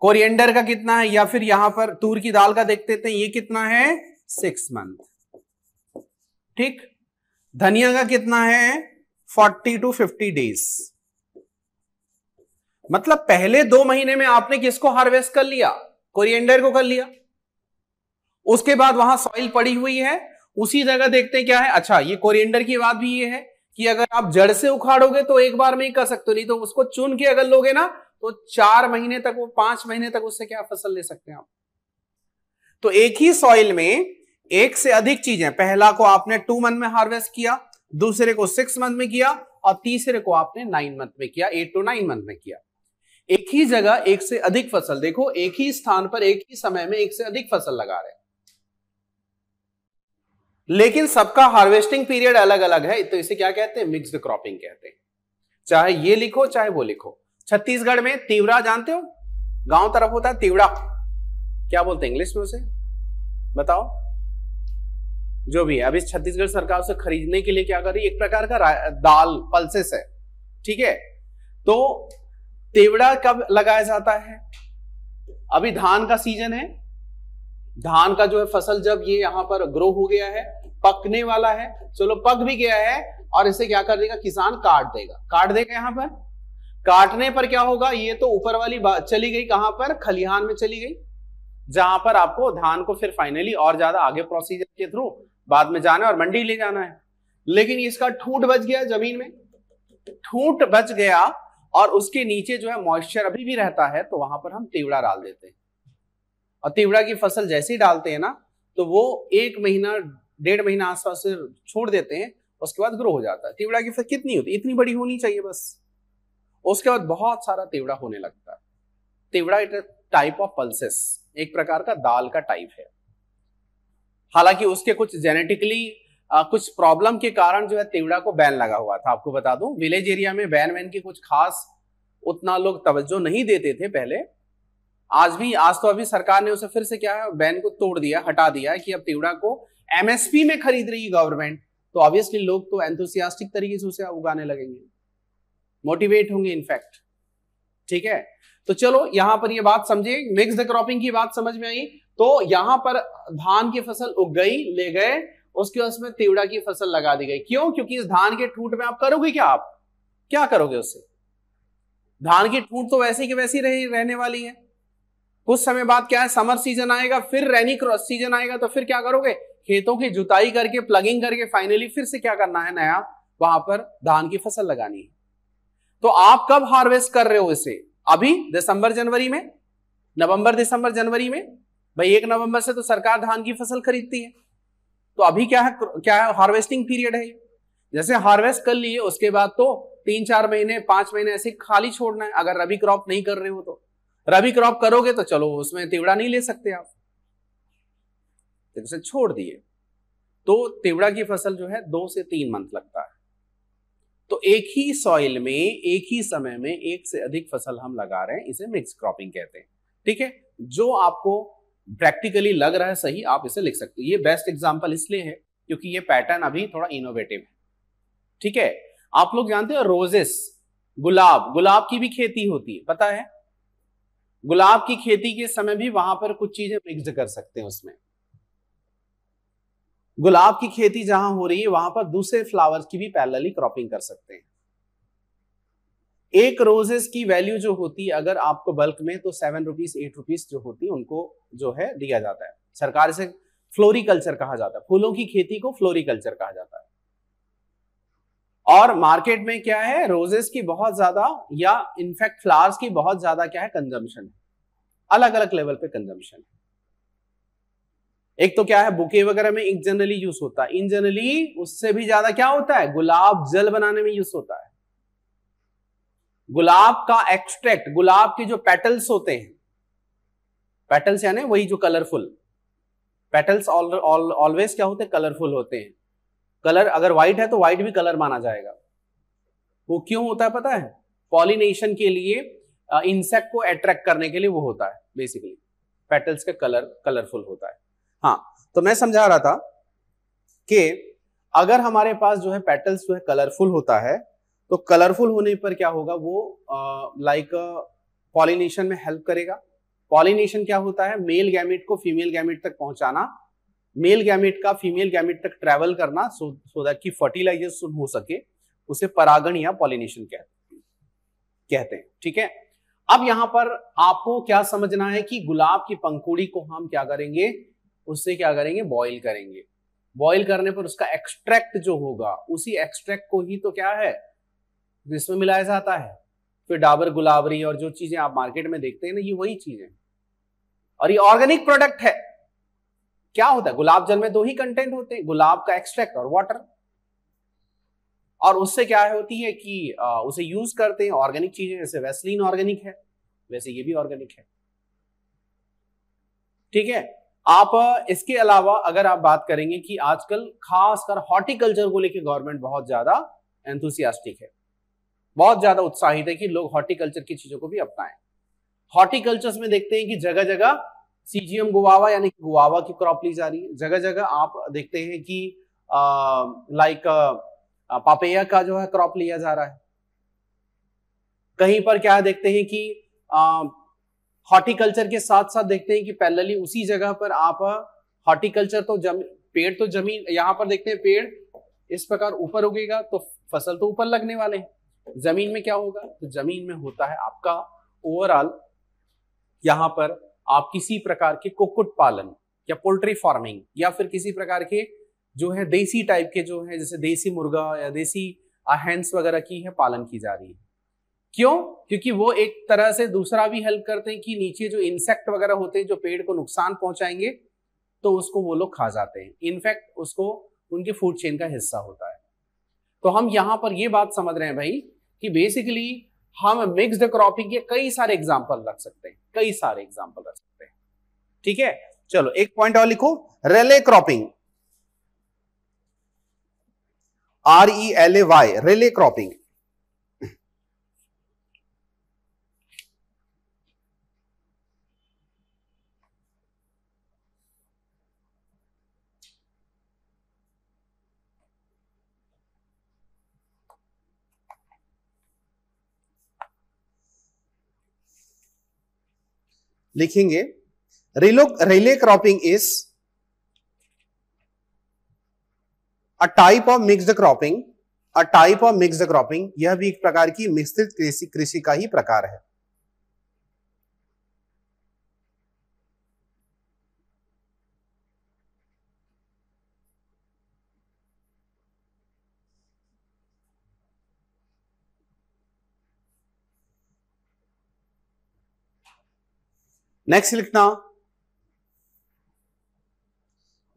Speaker 1: कोरिएंडर का कितना है या फिर यहां पर तूर की दाल का देखते थे ये कितना है सिक्स मंथ ठीक धनिया का कितना है फोर्टी टू फिफ्टी डेज मतलब पहले दो महीने में आपने किसको हार्वेस्ट कर लिया कोरिएंडर को कर लिया उसके बाद वहां सॉइल पड़ी हुई है उसी जगह देखते हैं क्या है अच्छा ये कोरिएंडर की बात भी ये है कि अगर आप जड़ से उखाड़ोगे तो एक बार में ही कर सकते हो नहीं तो उसको चुन के अगर लोगे ना तो चार महीने तक वो पांच महीने तक उससे क्या फसल ले सकते हैं आप तो एक ही सॉइल में एक से अधिक चीजें पहला को आपने टू मंथ में हार्वेस्ट किया दूसरे को सिक्स मंथ में किया और तीसरे को आपने नाइन मंथ में किया एट टू नाइन मंथ में किया एक ही जगह एक से अधिक फसल देखो एक ही स्थान पर एक ही समय में एक से अधिक फसल लगा रहे हैं लेकिन सबका हार्वेस्टिंग पीरियड अलग अलग है तो इसे क्या कहते हैं मिक्सड क्रॉपिंग कहते हैं चाहे ये लिखो चाहे वो लिखो छत्तीसगढ़ में तीवरा जानते हो गांव तरफ होता है तिवड़ा क्या बोलते हैं इंग्लिश में उसे बताओ जो भी है अभी छत्तीसगढ़ सरकार उसे खरीदने के लिए क्या कर रही है एक प्रकार का दाल पल्सेस है ठीक है तो तेवड़ा कब लगाया जाता है अभी धान का सीजन है धान का जो है फसल जब ये यहां पर ग्रो हो गया है पकने वाला है चलो पक भी गया है और इसे क्या कर देगा किसान काट देगा काट देगा यहां पर काटने पर क्या होगा ये तो ऊपर वाली चली गई कहां पर खलिहान में चली गई जहां पर आपको धान को फिर फाइनली और ज्यादा आगे प्रोसीजर के थ्रू बाद में जाना और मंडी ले जाना है लेकिन इसका ठूट बच गया जमीन में ठूट बच गया और उसके नीचे जो है मॉइस्चर अभी भी रहता है तो वहां पर हम तिवड़ा डाल देते हैं और तिवड़ा की फसल जैसे ही डालते हैं ना तो वो एक महीना डेढ़ महीना आसपास से छोड़ देते हैं उसके बाद ग्रो हो जाता है तिवड़ा की फिर कितनी होती है इतनी बड़ी होनी चाहिए बस उसके बाद बहुत सारा तेवड़ा होने लगता है तेवड़ा इट टाइप ऑफ पल्सेस एक प्रकार का दाल का टाइप है हालांकि उसके कुछ जेनेटिकली आ, कुछ प्रॉब्लम के कारण जो है तेवड़ा को बैन लगा हुआ था आपको बता दूं विलेज एरिया में बैन वैन की कुछ खास उतना लोग तवज्जो नहीं देते थे पहले आज भी आज तो अभी सरकार ने उसे फिर से क्या है बैन को तोड़ दिया हटा दिया कि अब तेवड़ा को एमएसपी में खरीद रही है गवर्नमेंट तो ऑब्वियसली लोग तो एंथुसियास्टिक तरीके से उसे उगाने लगेंगे मोटिवेट होंगे इनफैक्ट ठीक है तो चलो यहां पर ये बात समझे मिक्स द क्रॉपिंग की बात समझ में आई तो यहां पर धान की फसल उग गई ले गए उसके उसमें तिवड़ा की फसल लगा दी गई क्यों क्योंकि इस धान के ठूट में आप करोगे क्या आप क्या करोगे उससे धान की ठूट तो वैसे की वैसी रहे, रहने वाली है कुछ समय बाद क्या है समर सीजन आएगा फिर रेनी क्रॉस सीजन आएगा तो फिर क्या करोगे खेतों की जुताई करके प्लगिंग करके फाइनली फिर से क्या करना है नया वहां पर धान की फसल लगानी है तो आप कब हार्वेस्ट कर रहे हो इसे अभी दिसंबर जनवरी में नवंबर दिसंबर जनवरी में भाई एक नवंबर से तो सरकार धान की फसल खरीदती है तो अभी क्या है क्या है हार्वेस्टिंग पीरियड है जैसे हार्वेस्ट कर लिए उसके बाद तो तीन चार महीने पांच महीने ऐसे खाली छोड़ना है अगर रबी क्रॉप नहीं कर रहे हो तो रबी क्रॉप करोगे तो चलो उसमें तिवड़ा नहीं ले सकते आप फिर उसे छोड़ दिए तो तिवड़ा की फसल जो है दो से तीन मंथ लगता है तो एक ही सॉइल में एक ही समय में एक से अधिक फसल हम लगा रहे हैं इसे मिक्स क्रॉपिंग कहते हैं ठीक है जो आपको प्रैक्टिकली लग रहा है सही आप इसे लिख सकते हो ये बेस्ट एग्जाम्पल इसलिए है क्योंकि ये पैटर्न अभी थोड़ा इनोवेटिव है ठीक है आप लोग जानते हो रोजेस गुलाब गुलाब की भी खेती होती है पता है गुलाब की खेती के समय भी वहां पर कुछ चीजें मिक्स कर सकते हैं उसमें गुलाब की खेती जहां हो रही है वहां पर दूसरे फ्लावर्स की भी पैरलली क्रॉपिंग कर सकते हैं एक रोजेस की वैल्यू जो होती है अगर आपको बल्क में तो सेवन रुपीज एट रुपीज जो होती है उनको जो है दिया जाता है सरकार से फ्लोरिकल्चर कहा जाता है फूलों की खेती को फ्लोरिकल्चर कहा जाता है और मार्केट में क्या है रोजेस की बहुत ज्यादा या इनफैक्ट फ्लावर्स की बहुत ज्यादा क्या है कंजम्पशन अलग अलग लेवल पे कंजम्पशन है एक तो क्या है बुके वगैरह में एक जनरली यूज होता है इन जनरली उससे भी ज्यादा क्या होता है गुलाब जल बनाने में यूज होता है गुलाब का एक्सट्रैक्ट गुलाब के जो पेटल्स होते हैं पेटल्स यानी वही जो कलरफुल पेटल्स ऑलवेज क्या होते हैं कलरफुल होते हैं कलर अगर व्हाइट है तो व्हाइट भी कलर माना जाएगा वो क्यों होता है पता है पॉलिनेशन के लिए इंसेक्ट uh, को अट्रैक्ट करने के लिए वो होता है बेसिकली पेटल्स का कलर कलरफुल होता है हाँ तो मैं समझा रहा था कि अगर हमारे पास जो है पेटल्स जो है कलरफुल होता है तो कलरफुल होने पर क्या होगा वो लाइक पॉलिनेशन में हेल्प करेगा पॉलिनेशन क्या होता है मेल गैमेट को फीमेल गैमेट तक पहुंचाना मेल गैमेट का फीमेल गैमेट तक ट्रेवल करना सो सो दैट की फर्टिलाइजेशन हो सके उसे परागण या पॉलिनेशन कहते कहते हैं ठीक है अब यहां पर आपको क्या समझना है कि गुलाब की पंखुड़ी को हम क्या करेंगे उससे क्या करेंगे बॉईल करेंगे बॉईल करने पर उसका एक्सट्रैक्ट जो होगा उसी एक्सट्रैक्ट को ही तो क्या है जिसमें मिलाया जाता है फिर डाबर गुलाबरी और जो चीजें आप मार्केट में देखते हैं ना ये वही चीजें और ये ऑर्गेनिक प्रोडक्ट है क्या होता है गुलाब जल में दो ही कंटेंट होते हैं गुलाब का एक्सट्रैक्ट और वाटर और उससे क्या होती है कि उसे यूज करते हैं ऑर्गेनिक चीजें जैसे वैसलीन ऑर्गेनिक है वैसे ये भी ऑर्गेनिक है ठीक है आप इसके अलावा अगर आप बात करेंगे कि आजकल खासकर हॉर्टिकल्चर को लेकर गवर्नमेंट बहुत ज्यादा एंथुसियास्टिक है बहुत ज्यादा उत्साहित है कि लोग हॉर्टिकल्चर की चीजों को भी अपनाएं हॉर्टिकल्चर में देखते हैं कि जगह जगह सीजीएम गुआवा यानी कि गुआवा की क्रॉप ली जा रही है जगह जगह आप देखते हैं कि लाइक पापेया का जो है क्रॉप लिया जा रहा है कहीं पर क्या देखते हैं कि आ, हॉर्टिकल्चर के साथ साथ देखते हैं कि पैरेलली उसी जगह पर आप हॉर्टिकल्चर तो जम पेड़ तो जमीन यहाँ पर देखते हैं पेड़ इस प्रकार ऊपर उगेगा तो फसल तो ऊपर लगने वाले हैं जमीन में क्या होगा तो जमीन में होता है आपका ओवरऑल यहाँ पर आप किसी प्रकार के कुक्कुट पालन या पोल्ट्री फार्मिंग या फिर किसी प्रकार के जो है देसी टाइप के जो है जैसे देसी मुर्गा या देसी हैंस वगैरह की है पालन की जा रही है क्यों क्योंकि वो एक तरह से दूसरा भी हेल्प करते हैं कि नीचे जो इंसेक्ट वगैरह होते हैं जो पेड़ को नुकसान पहुंचाएंगे तो उसको वो लोग खा जाते हैं इनफैक्ट उसको उनके फूड चेन का हिस्सा होता है तो हम यहां पर ये बात समझ रहे हैं भाई कि बेसिकली हम मिक्सड क्रॉपिंग के कई सारे एग्जाम्पल रख सकते हैं कई सारे एग्जाम्पल रख सकते हैं ठीक है चलो एक पॉइंट और लिखो relay cropping R E L A Y relay cropping लिखेंगे relay cropping is a type of mixed cropping a type of mixed cropping यह भी एक प्रकार की मिश्रित कृषि कृषि का ही प्रकार है नेक्स्ट लिखना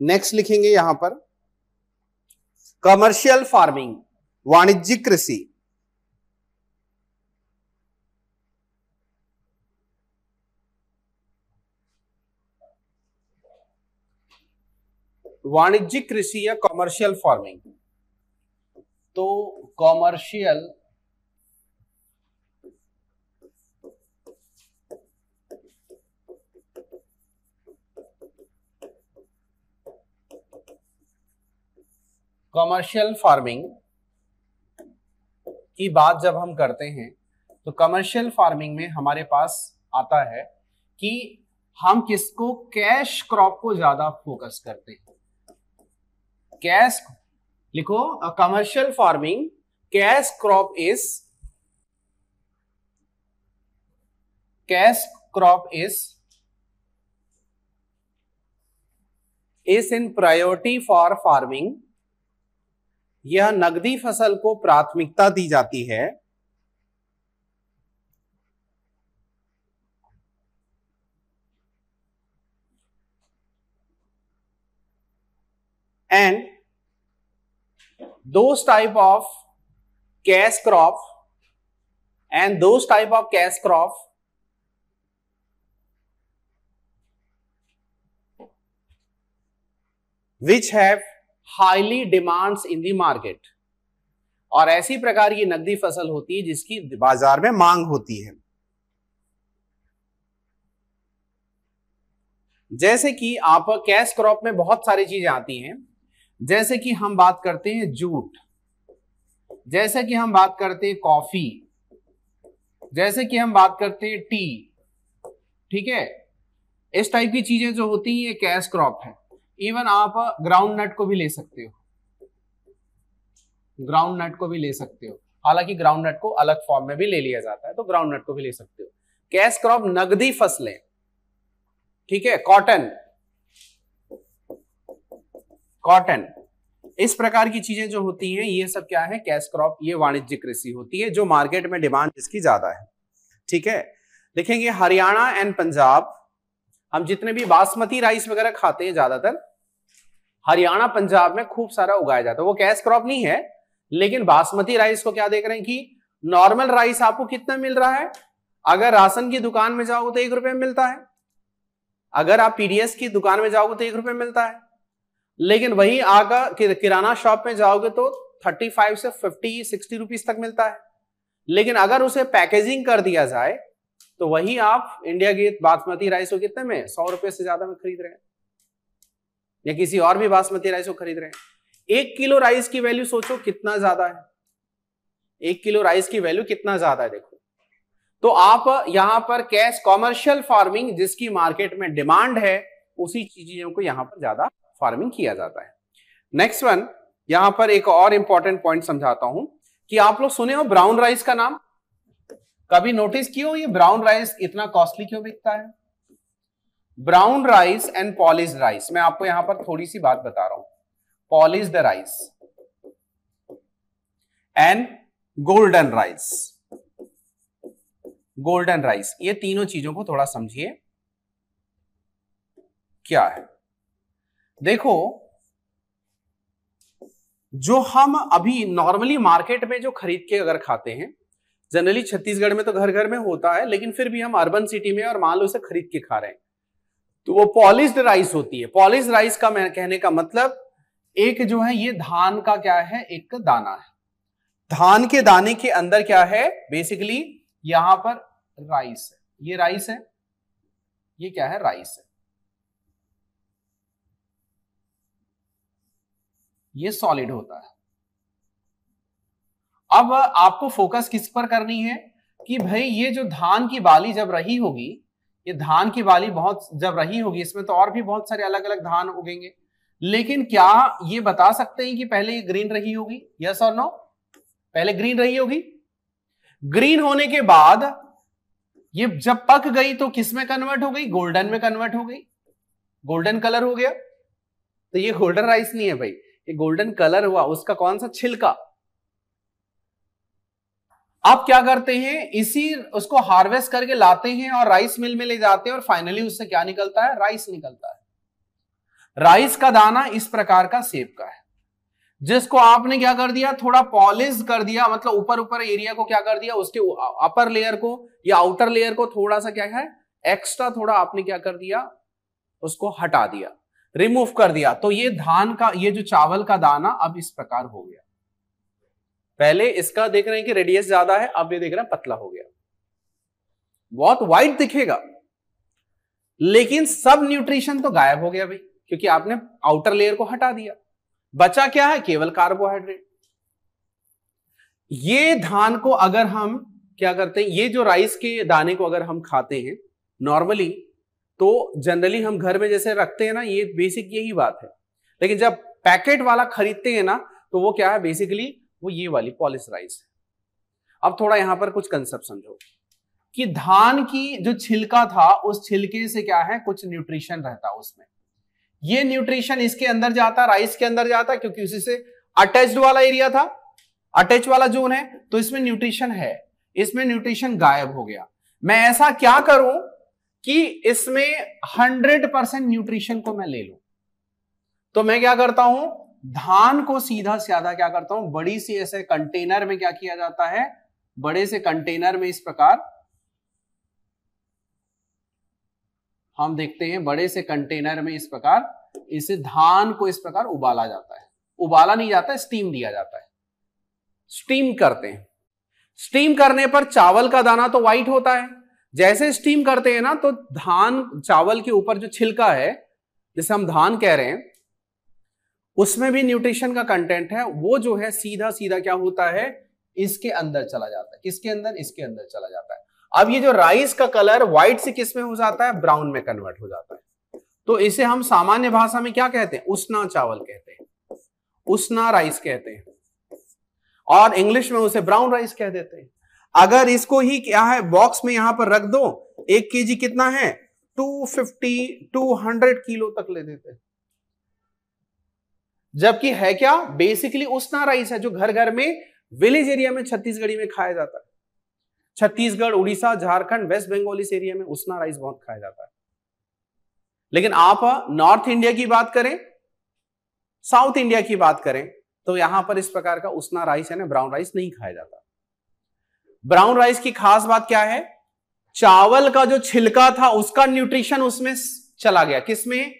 Speaker 1: नेक्स्ट लिखेंगे यहां पर कमर्शियल फार्मिंग वाणिज्यिक कृषि वाणिज्यिक कृषि या कमर्शियल फार्मिंग तो कमर्शियल कमर्शियल फार्मिंग की बात जब हम करते हैं तो कमर्शियल फार्मिंग में हमारे पास आता है कि हम किसको कैश क्रॉप को ज्यादा फोकस करते हैं कैश लिखो commercial farming cash crop is cash crop is is in priority for farming यह नगदी फसल को प्राथमिकता दी जाती है and those type of cash crop and those type of cash crop which have highly demands in the market और ऐसी प्रकार की नकदी फसल होती है जिसकी बाजार में मांग होती है जैसे कि आप कैश क्रॉप में बहुत सारी चीजें आती हैं जैसे कि हम बात करते हैं जूट जैसे कि हम बात करते हैं कॉफी जैसे कि हम बात करते हैं टी ठीक है इस टाइप की चीजें जो होती हैं ये कैश क्रॉप है इवन आप ग्राउंड नट को भी ले सकते हो ग्राउंड नट को भी ले सकते हो हालांकि ग्राउंड नट को अलग फॉर्म में भी ले लिया जाता है तो ग्राउंड नट को भी ले सकते हो कैश क्रॉप नगदी फसलें ठीक है कॉटन कॉटन इस प्रकार की चीजें जो होती हैं ये सब क्या है कैश क्रॉप ये वाणिज्य कृषि होती है जो मार्केट में डिमांड इसकी ज्यादा है ठीक है देखेंगे हरियाणा एंड पंजाब हम जितने भी बासमती राइस वगैरह खाते हैं ज्यादातर हरियाणा पंजाब में खूब सारा उगाया जाता है वो कैश क्रॉप नहीं है लेकिन बासमती राइस को क्या देख रहे हैं कि नॉर्मल राइस आपको कितना मिल रहा है अगर राशन की दुकान में जाओगे तो एक रुपये मिलता है अगर आप पीडीएस की दुकान में जाओगे तो एक रुपये मिलता है लेकिन वही आकर किराना शॉप में जाओगे तो थर्टी फाइव से फिफ्टी सिक्सटी रुपीज तक मिलता है लेकिन अगर उसे पैकेजिंग कर दिया जाए तो वही आप इंडिया गेट बासमती राइस को कितने में सौ रुपए से ज्यादा में खरीद रहे हैं या किसी और भी बासमती राइस को खरीद रहे हैं एक किलो राइस की वैल्यू सोचो कितना ज्यादा है एक किलो राइस की वैल्यू कितना ज्यादा है देखो तो आप यहां पर कैश कॉमर्शियल फार्मिंग जिसकी मार्केट में डिमांड है उसी चीजों को यहां पर ज्यादा फार्मिंग किया जाता है नेक्स्ट वन यहां पर एक और इंपॉर्टेंट पॉइंट समझाता हूं कि आप लोग सुने हो ब्राउन राइस का नाम कभी नोटिस क्यों ये ब्राउन राइस इतना कॉस्टली क्यों बिकता है brown rice and polish rice मैं आपको यहां पर थोड़ी सी बात बता रहा हूं polish the rice and golden rice golden rice ये तीनों चीजों को थोड़ा समझिए क्या है देखो जो हम अभी नॉर्मली मार्केट में जो खरीद के अगर खाते हैं जनरली छत्तीसगढ़ में तो घर घर में होता है लेकिन फिर भी हम अर्बन सिटी में और माल उसे खरीद के खा रहे हैं तो वो पॉलिस्ड राइस होती है पॉलिश राइस का मैं कहने का मतलब एक जो है ये धान का क्या है एक दाना है धान के दाने के अंदर क्या है बेसिकली यहां पर राइस है ये राइस है ये क्या है राइस है ये सॉलिड होता है अब आपको फोकस किस पर करनी है कि भाई ये जो धान की बाली जब रही होगी ये धान की बाली बहुत जब रही होगी इसमें तो और भी बहुत सारे अलग अलग धान उगेंगे लेकिन क्या ये बता सकते हैं कि पहले ये ग्रीन रही होगी यस और नो पहले ग्रीन रही होगी ग्रीन होने के बाद ये जब पक गई तो किस में कन्वर्ट हो गई गोल्डन में कन्वर्ट हो गई गोल्डन कलर हो गया तो ये गोल्डन राइस नहीं है भाई ये गोल्डन कलर हुआ उसका कौन सा छिलका आप क्या करते हैं इसी उसको हार्वेस्ट करके लाते हैं और राइस मिल में ले जाते हैं और फाइनली उससे क्या निकलता है राइस निकलता है राइस का दाना इस प्रकार का सेब का है जिसको आपने क्या कर दिया थोड़ा पॉलिश कर दिया मतलब ऊपर ऊपर एरिया को क्या कर दिया उसके अपर लेयर को या आउटर लेयर को थोड़ा सा क्या है एक्स्ट्रा थोड़ा आपने क्या कर दिया उसको हटा दिया रिमूव कर दिया तो ये धान का ये जो चावल का दाना अब इस प्रकार हो गया पहले इसका देख रहे हैं कि रेडियस ज्यादा है अब ये देख रहे हैं पतला हो गया बहुत वाइड दिखेगा लेकिन सब न्यूट्रिशन तो गायब हो गया भाई क्योंकि आपने आउटर लेयर को हटा दिया बचा क्या है केवल कार्बोहाइड्रेट ये धान को अगर हम क्या करते हैं ये जो राइस के दाने को अगर हम खाते हैं नॉर्मली तो जनरली हम घर में जैसे रखते हैं ना ये बेसिक यही बात है लेकिन जब पैकेट वाला खरीदते हैं ना तो वो क्या है बेसिकली वो ये वाली पॉलिस राइस है अब थोड़ा यहां पर कुछ कंसेप्ट समझो कि धान की जो छिलका था उस छिलके से क्या है कुछ न्यूट्रिशन रहता उसमें ये न्यूट्रिशन इसके अंदर जाता राइस के अंदर जाता क्योंकि उसी से अटैच वाला एरिया था अटैच वाला जोन है तो इसमें न्यूट्रिशन है इसमें न्यूट्रिशन गायब हो गया मैं ऐसा क्या करूं कि इसमें 100 परसेंट न्यूट्रिशन को मैं ले लू तो मैं क्या करता हूं धान को सीधा सीधा क्या करता हूं बड़ी सी ऐसे कंटेनर में क्या किया जाता है बड़े से कंटेनर में इस प्रकार हम देखते हैं बड़े से कंटेनर में इस प्रकार इसे धान को इस प्रकार उबाला जाता है उबाला नहीं जाता है स्टीम दिया जाता है स्टीम करते हैं स्टीम करने पर चावल का दाना तो व्हाइट होता है जैसे स्टीम करते हैं ना तो धान चावल के ऊपर जो छिलका है जैसे हम धान कह रहे हैं उसमें भी न्यूट्रिशन का कंटेंट है वो जो है सीधा सीधा क्या होता है इसके अंदर चला जाता है किसके अंदर इसके अंदर चला जाता है अब ये जो राइस का कलर व्हाइट से किसमें हो जाता है ब्राउन में कन्वर्ट हो जाता है तो इसे हम सामान्य भाषा में क्या कहते हैं उसना चावल कहते हैं उसना राइस कहते हैं और इंग्लिश में उसे ब्राउन राइस कह देते हैं अगर इसको ही क्या है बॉक्स में यहां पर रख दो एक केजी कितना है 250 200 किलो तक ले देते हैं जबकि है क्या बेसिकली उसना राइस है जो घर घर में विलेज एरिया में छत्तीसगढ़ी में खाया जाता है छत्तीसगढ़ उड़ीसा झारखंड वेस्ट बंगाल इस एरिया में उसना राइस बहुत खाया जाता है लेकिन आप नॉर्थ इंडिया की बात करें साउथ इंडिया की बात करें तो यहां पर इस प्रकार का उसना राइस है ना ब्राउन राइस नहीं खाया जाता ब्राउन राइस की खास बात क्या है चावल का जो छिलका था उसका न्यूट्रिशन उसमें चला गया किसमें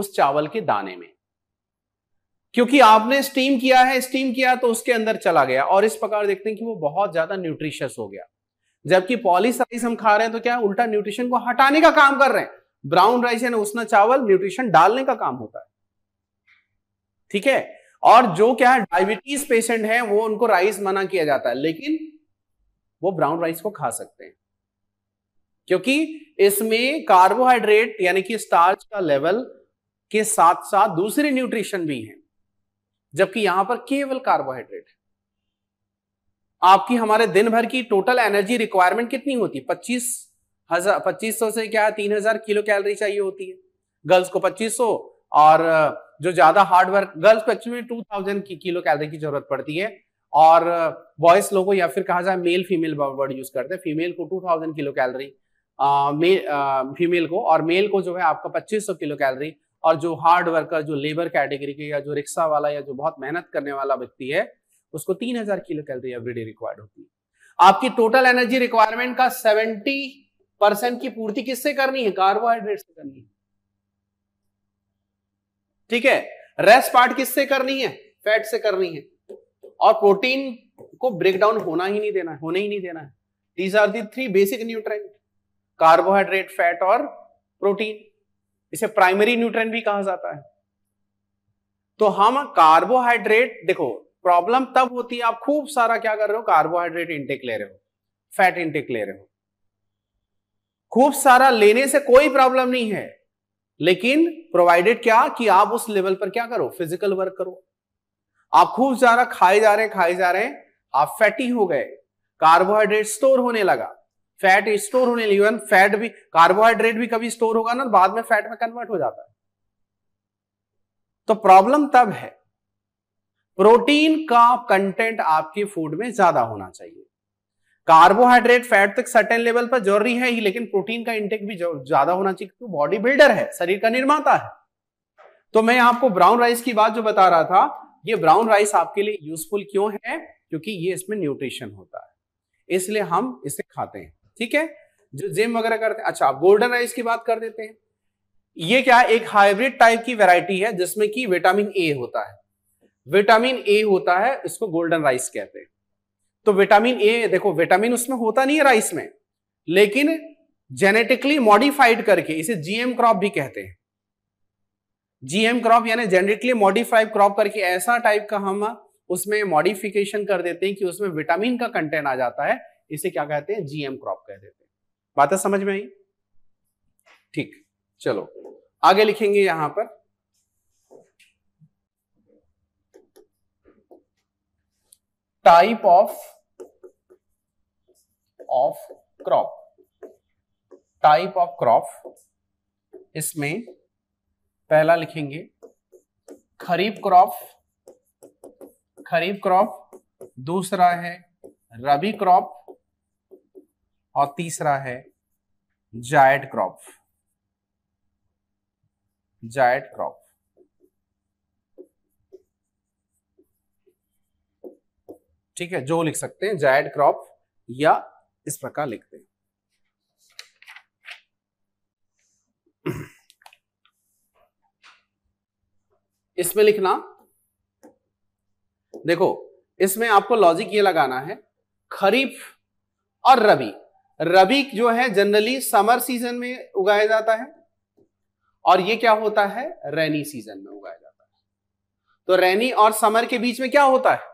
Speaker 1: उस चावल के दाने में क्योंकि आपने स्टीम किया है स्टीम किया तो उसके अंदर चला गया और इस प्रकार देखते हैं कि वो बहुत ज्यादा न्यूट्रिशियस हो गया जबकि पॉलिस राइस हम खा रहे हैं तो क्या उल्टा न्यूट्रिशन को हटाने का काम कर रहे हैं ब्राउन राइस यानी उसना चावल न्यूट्रिशन डालने का काम होता है ठीक है और जो क्या है डायबिटीज पेशेंट है वो उनको राइस मना किया जाता है लेकिन वो ब्राउन राइस को खा सकते हैं क्योंकि इसमें कार्बोहाइड्रेट यानी कि स्टार्च का लेवल के साथ साथ दूसरे न्यूट्रिशन भी हैं जबकि यहां पर केवल कार्बोहाइड्रेट है आपकी हमारे दिन भर की टोटल एनर्जी रिक्वायरमेंट कितनी होती है पच्चीस हजार पच्चीस सौ से क्या तीन हजार किलो कैलोरी चाहिए होती है गर्ल्स को पच्चीस और जो ज्यादा हार्ड वर्क गर्ल्स को एक्चुअली टू थाउजेंड की किलो कैलोरी की जरूरत पड़ती है और बॉयज लोगों या फिर कहा जाए मेल फीमेल वर्ड यूज करते हैं फीमेल को two thousand kilo calorie female को और मेल को जो है आपका पच्चीस सौ किलो कैलोरी और जो हार्ड वर्कर जो लेबर कैटेगरी के या जो रिक्शा वाला या जो बहुत मेहनत करने वाला व्यक्ति है उसको तीन हजार किलो कैलोरी एवरीडे रिक्वायर्ड होती है आपकी टोटल एनर्जी रिक्वायरमेंट का सेवेंटी परसेंट की पूर्ति किससे करनी है कार्बोहाइड्रेट से करनी है ठीक है रेस्ट पार्ट किससे करनी है फैट से करनी है और प्रोटीन को ब्रेक डाउन होना ही नहीं देना है होने ही नहीं देना है these are the three basic nutrient carbohydrate fat और प्रोटीन इसे प्राइमरी न्यूट्रन भी कहा जाता है तो हम कार्बोहाइड्रेट देखो प्रॉब्लम तब होती है आप खूब सारा क्या कर रहे हो कार्बोहाइड्रेट इंटेक ले रहे हो फैट इंटेक ले रहे हो खूब सारा लेने से कोई प्रॉब्लम नहीं है लेकिन प्रोवाइडेड क्या कि आप उस लेवल पर क्या करो फिजिकल वर्क करो आप खूब सारा खाए जा रहे हैं खाए जा रहे हैं आप फैटी हो गए कार्बोहाइड्रेट स्टोर होने लगा फैट स्टोर होने लगी फैट भी कार्बोहाइड्रेट भी कभी स्टोर होगा ना बाद में फैट में कन्वर्ट हो जाता है तो प्रॉब्लम तब है प्रोटीन का कंटेंट आपके फूड में ज्यादा होना चाहिए कार्बोहाइड्रेट फैट तक सर्टेन लेवल पर जरूरी है ही लेकिन प्रोटीन का इंटेक भी ज्यादा होना चाहिए क्योंकि बॉडी बिल्डर है शरीर का निर्माता है तो मैं आपको ब्राउन राइस की बात जो बता रहा था ये ब्राउन राइस आपके लिए यूजफुल क्यों है क्योंकि ये इसमें न्यूट्रिशन होता है इसलिए हम इसे खाते हैं ठीक है जो जेम वगैरह करते हैं अच्छा गोल्डन राइस की बात कर देते हैं ये क्या एक हाइब्रिड टाइप की वेराइटी है जिसमें कि विटामिन ए होता है विटामिन ए होता है इसको गोल्डन राइस कहते हैं तो विटामिन ए देखो विटामिन उसमें होता नहीं है राइस में लेकिन जेनेटिकली मॉडिफाइड करके इसे जीएम क्रॉप भी कहते हैं जीएम क्रॉप यानी जेनेटिकली मॉडिफाइड क्रॉप करके ऐसा टाइप का हम उसमें मॉडिफिकेशन कर देते हैं कि उसमें विटामिन का कंटेंट आ जाता है इसे क्या कहते हैं जीएम क्रॉप कह देते हैं बातें समझ में आई ठीक चलो आगे लिखेंगे यहां पर type of of crop type of crop इसमें पहला लिखेंगे खरीफ क्रॉप खरीफ क्रॉप दूसरा है रबी क्रॉप और तीसरा है जायट क्रॉप जायट क्रॉप ठीक है जो लिख सकते हैं जायट क्रॉप या इस प्रकार लिखते हैं इसमें लिखना देखो इसमें आपको लॉजिक ये लगाना है खरीफ और रबी रबी जो है जनरली समर सीजन में उगाया जाता है और ये क्या होता है रेनी सीजन में उगाया जाता है तो रेनी और समर के बीच में क्या होता है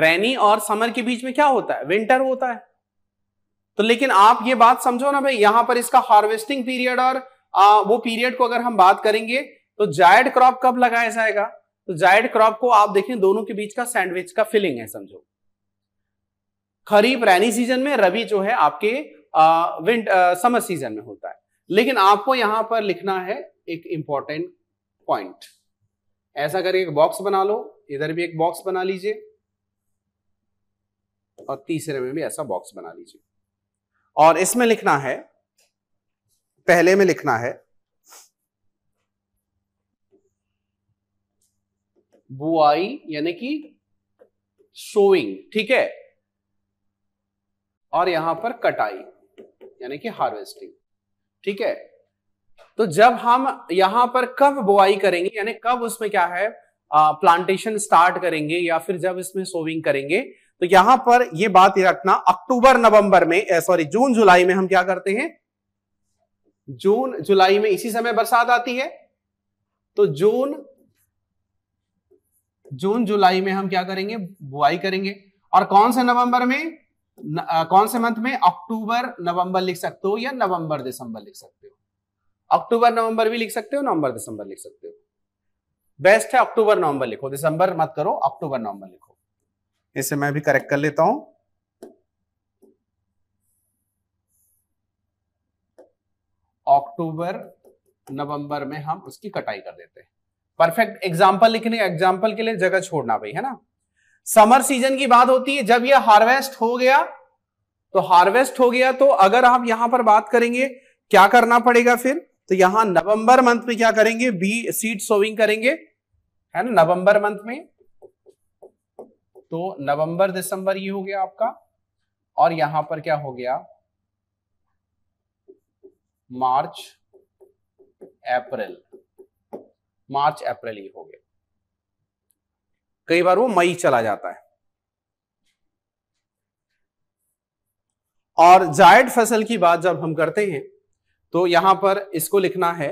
Speaker 1: रेनी और समर के बीच में क्या होता है विंटर होता है तो लेकिन आप ये बात समझो ना भाई यहां पर इसका हार्वेस्टिंग पीरियड और आ, वो पीरियड को अगर हम बात करेंगे तो जायड क्रॉप कब लगाया जाएगा तो जायड क्रॉप को आप देखें दोनों के बीच का सैंडविच का फिलिंग है समझो खरीफ रैनी सीजन में रबी जो है आपके विंट समर सीजन में होता है लेकिन आपको यहां पर लिखना है एक इंपॉर्टेंट पॉइंट ऐसा करके एक बॉक्स बना लो इधर भी एक बॉक्स बना लीजिए और तीसरे में भी ऐसा बॉक्स बना लीजिए और इसमें लिखना है पहले में लिखना है बुआई यानी कि सोइंग ठीक है और यहां पर कटाई यानी कि हार्वेस्टिंग ठीक है तो जब हम यहां पर कब बुआई करेंगे यानी कब उसमें क्या है आ, प्लांटेशन स्टार्ट करेंगे या फिर जब इसमें सोविंग करेंगे तो यहां पर यह बात रखना अक्टूबर नवंबर में सॉरी जून जुलाई में हम क्या करते हैं जून जुलाई में इसी समय बरसात आती है तो जून जून जुलाई में हम क्या करेंगे बुआई करेंगे और कौन से नवंबर में न, आ, कौन से मंथ में अक्टूबर नवंबर लिख सकते हो या नवंबर दिसंबर लिख सकते हो अक्टूबर नवंबर भी लिख सकते हो नवंबर दिसंबर लिख सकते हो बेस्ट है अक्टूबर नवंबर लिखो दिसंबर मत करो अक्टूबर नवंबर लिखो इसे मैं भी करेक्ट कर लेता हूं अक्टूबर नवंबर में हम उसकी कटाई कर देते हैं परफेक्ट एग्जाम्पल लिखने एग्जाम्पल के लिए जगह छोड़ना भाई है ना समर सीजन की बात होती है जब यह हार्वेस्ट हो गया तो हार्वेस्ट हो गया तो अगर आप यहां पर बात करेंगे क्या करना पड़ेगा फिर तो यहां नवंबर मंथ में क्या करेंगे बी सीड सोविंग करेंगे है ना नवंबर मंथ में तो नवंबर दिसंबर ये हो गया आपका और यहां पर क्या हो गया मार्च अप्रैल मार्च अप्रैल ये हो गया कई बार वो मई चला जाता है और जायड फसल की बात जब हम करते हैं तो यहां पर इसको लिखना है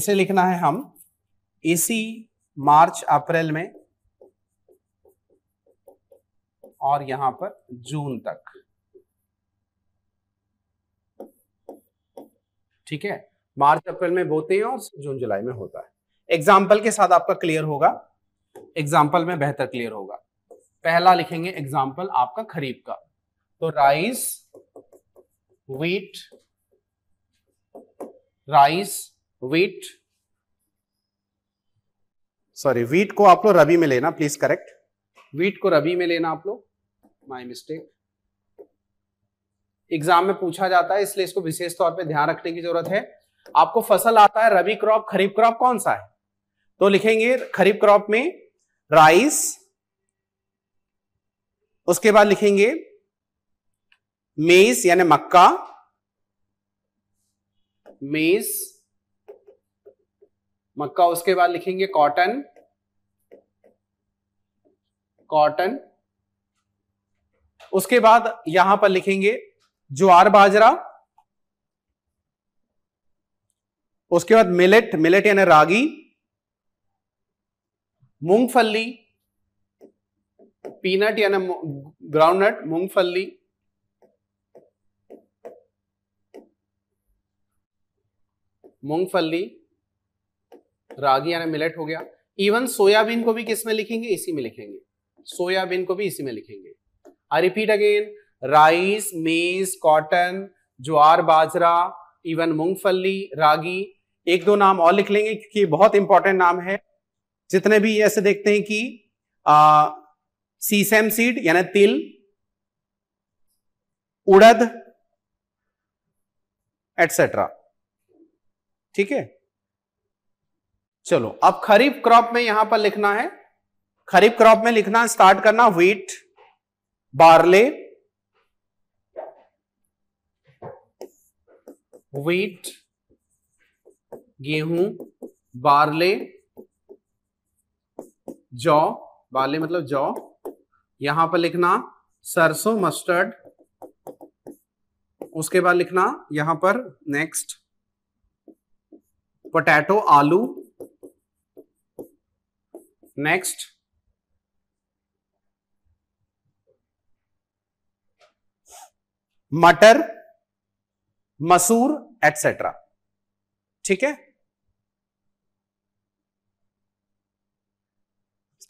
Speaker 1: इसे लिखना है हम इसी मार्च अप्रैल में और यहां पर जून तक ठीक है मार्च अप्रैल में बोते हैं और जून जुलाई में होता है एग्जाम्पल के साथ आपका क्लियर होगा एग्जाम्पल में बेहतर क्लियर होगा पहला लिखेंगे एग्जाम्पल आपका खरीफ का तो rice wheat rice wheat sorry wheat को आप लोग रबी में लेना प्लीज करेक्ट वीट को रबी में लेना आप लोग माई मिस्टेक एग्जाम में पूछा जाता है इसलिए इसको विशेष तौर पे ध्यान रखने की जरूरत है आपको फसल आता है रबी क्रॉप खरीफ क्रॉप कौन सा है तो लिखेंगे खरीफ क्रॉप में राइस उसके बाद लिखेंगे मेस यानी मक्का मेस मक्का उसके बाद लिखेंगे कॉटन कॉटन उसके बाद यहां पर लिखेंगे ज्वार बाजरा उसके बाद मिलेट मिलेट यानी रागी मूंगफली पीनट यानी ग्राउंडनट मूंगफली मूंगफली रागी यानी मिलेट हो गया इवन सोयाबीन को भी किस में लिखेंगे इसी में लिखेंगे सोयाबीन को भी इसी में लिखेंगे I repeat again rice maize cotton jowar bajra even मूंगफली रागी एक दो नाम और लिख लेंगे क्योंकि बहुत इंपॉर्टेंट नाम है जितने भी ऐसे देखते हैं कि सीसेम सीड यानी तिल उड़द एटसेट्रा ठीक है चलो अब खरीफ क्रॉप में यहां पर लिखना है खरीफ क्रॉप में लिखना स्टार्ट करना व्हीट बार्ले व्हीट गेहूं बारले जौ बारले मतलब जौ यहां पर लिखना सरसों मस्टर्ड उसके बाद लिखना यहां पर नेक्स्ट पोटैटो आलू नेक्स्ट मटर मसूर एटसेट्रा ठीक है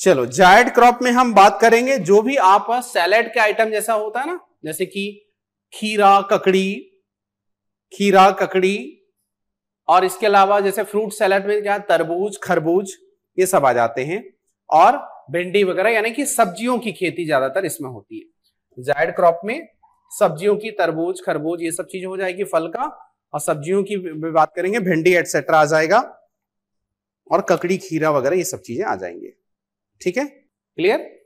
Speaker 1: चलो जायड क्रॉप में हम बात करेंगे जो भी आप सैलेड के आइटम जैसा होता है ना जैसे कि खीरा ककड़ी खीरा ककड़ी और इसके अलावा जैसे फ्रूट सैलेड में क्या तरबूज खरबूज ये सब आ जाते हैं और भिंडी वगैरह यानी कि सब्जियों की खेती ज्यादातर इसमें होती है जायड क्रॉप में सब्जियों की तरबूज खरबूज ये सब चीज हो जाएगी फल का और सब्जियों की बात करेंगे भिंडी एटसेट्रा आ जाएगा और ककड़ी खीरा वगैरह ये सब चीजें आ जाएंगी ठीक है क्लियर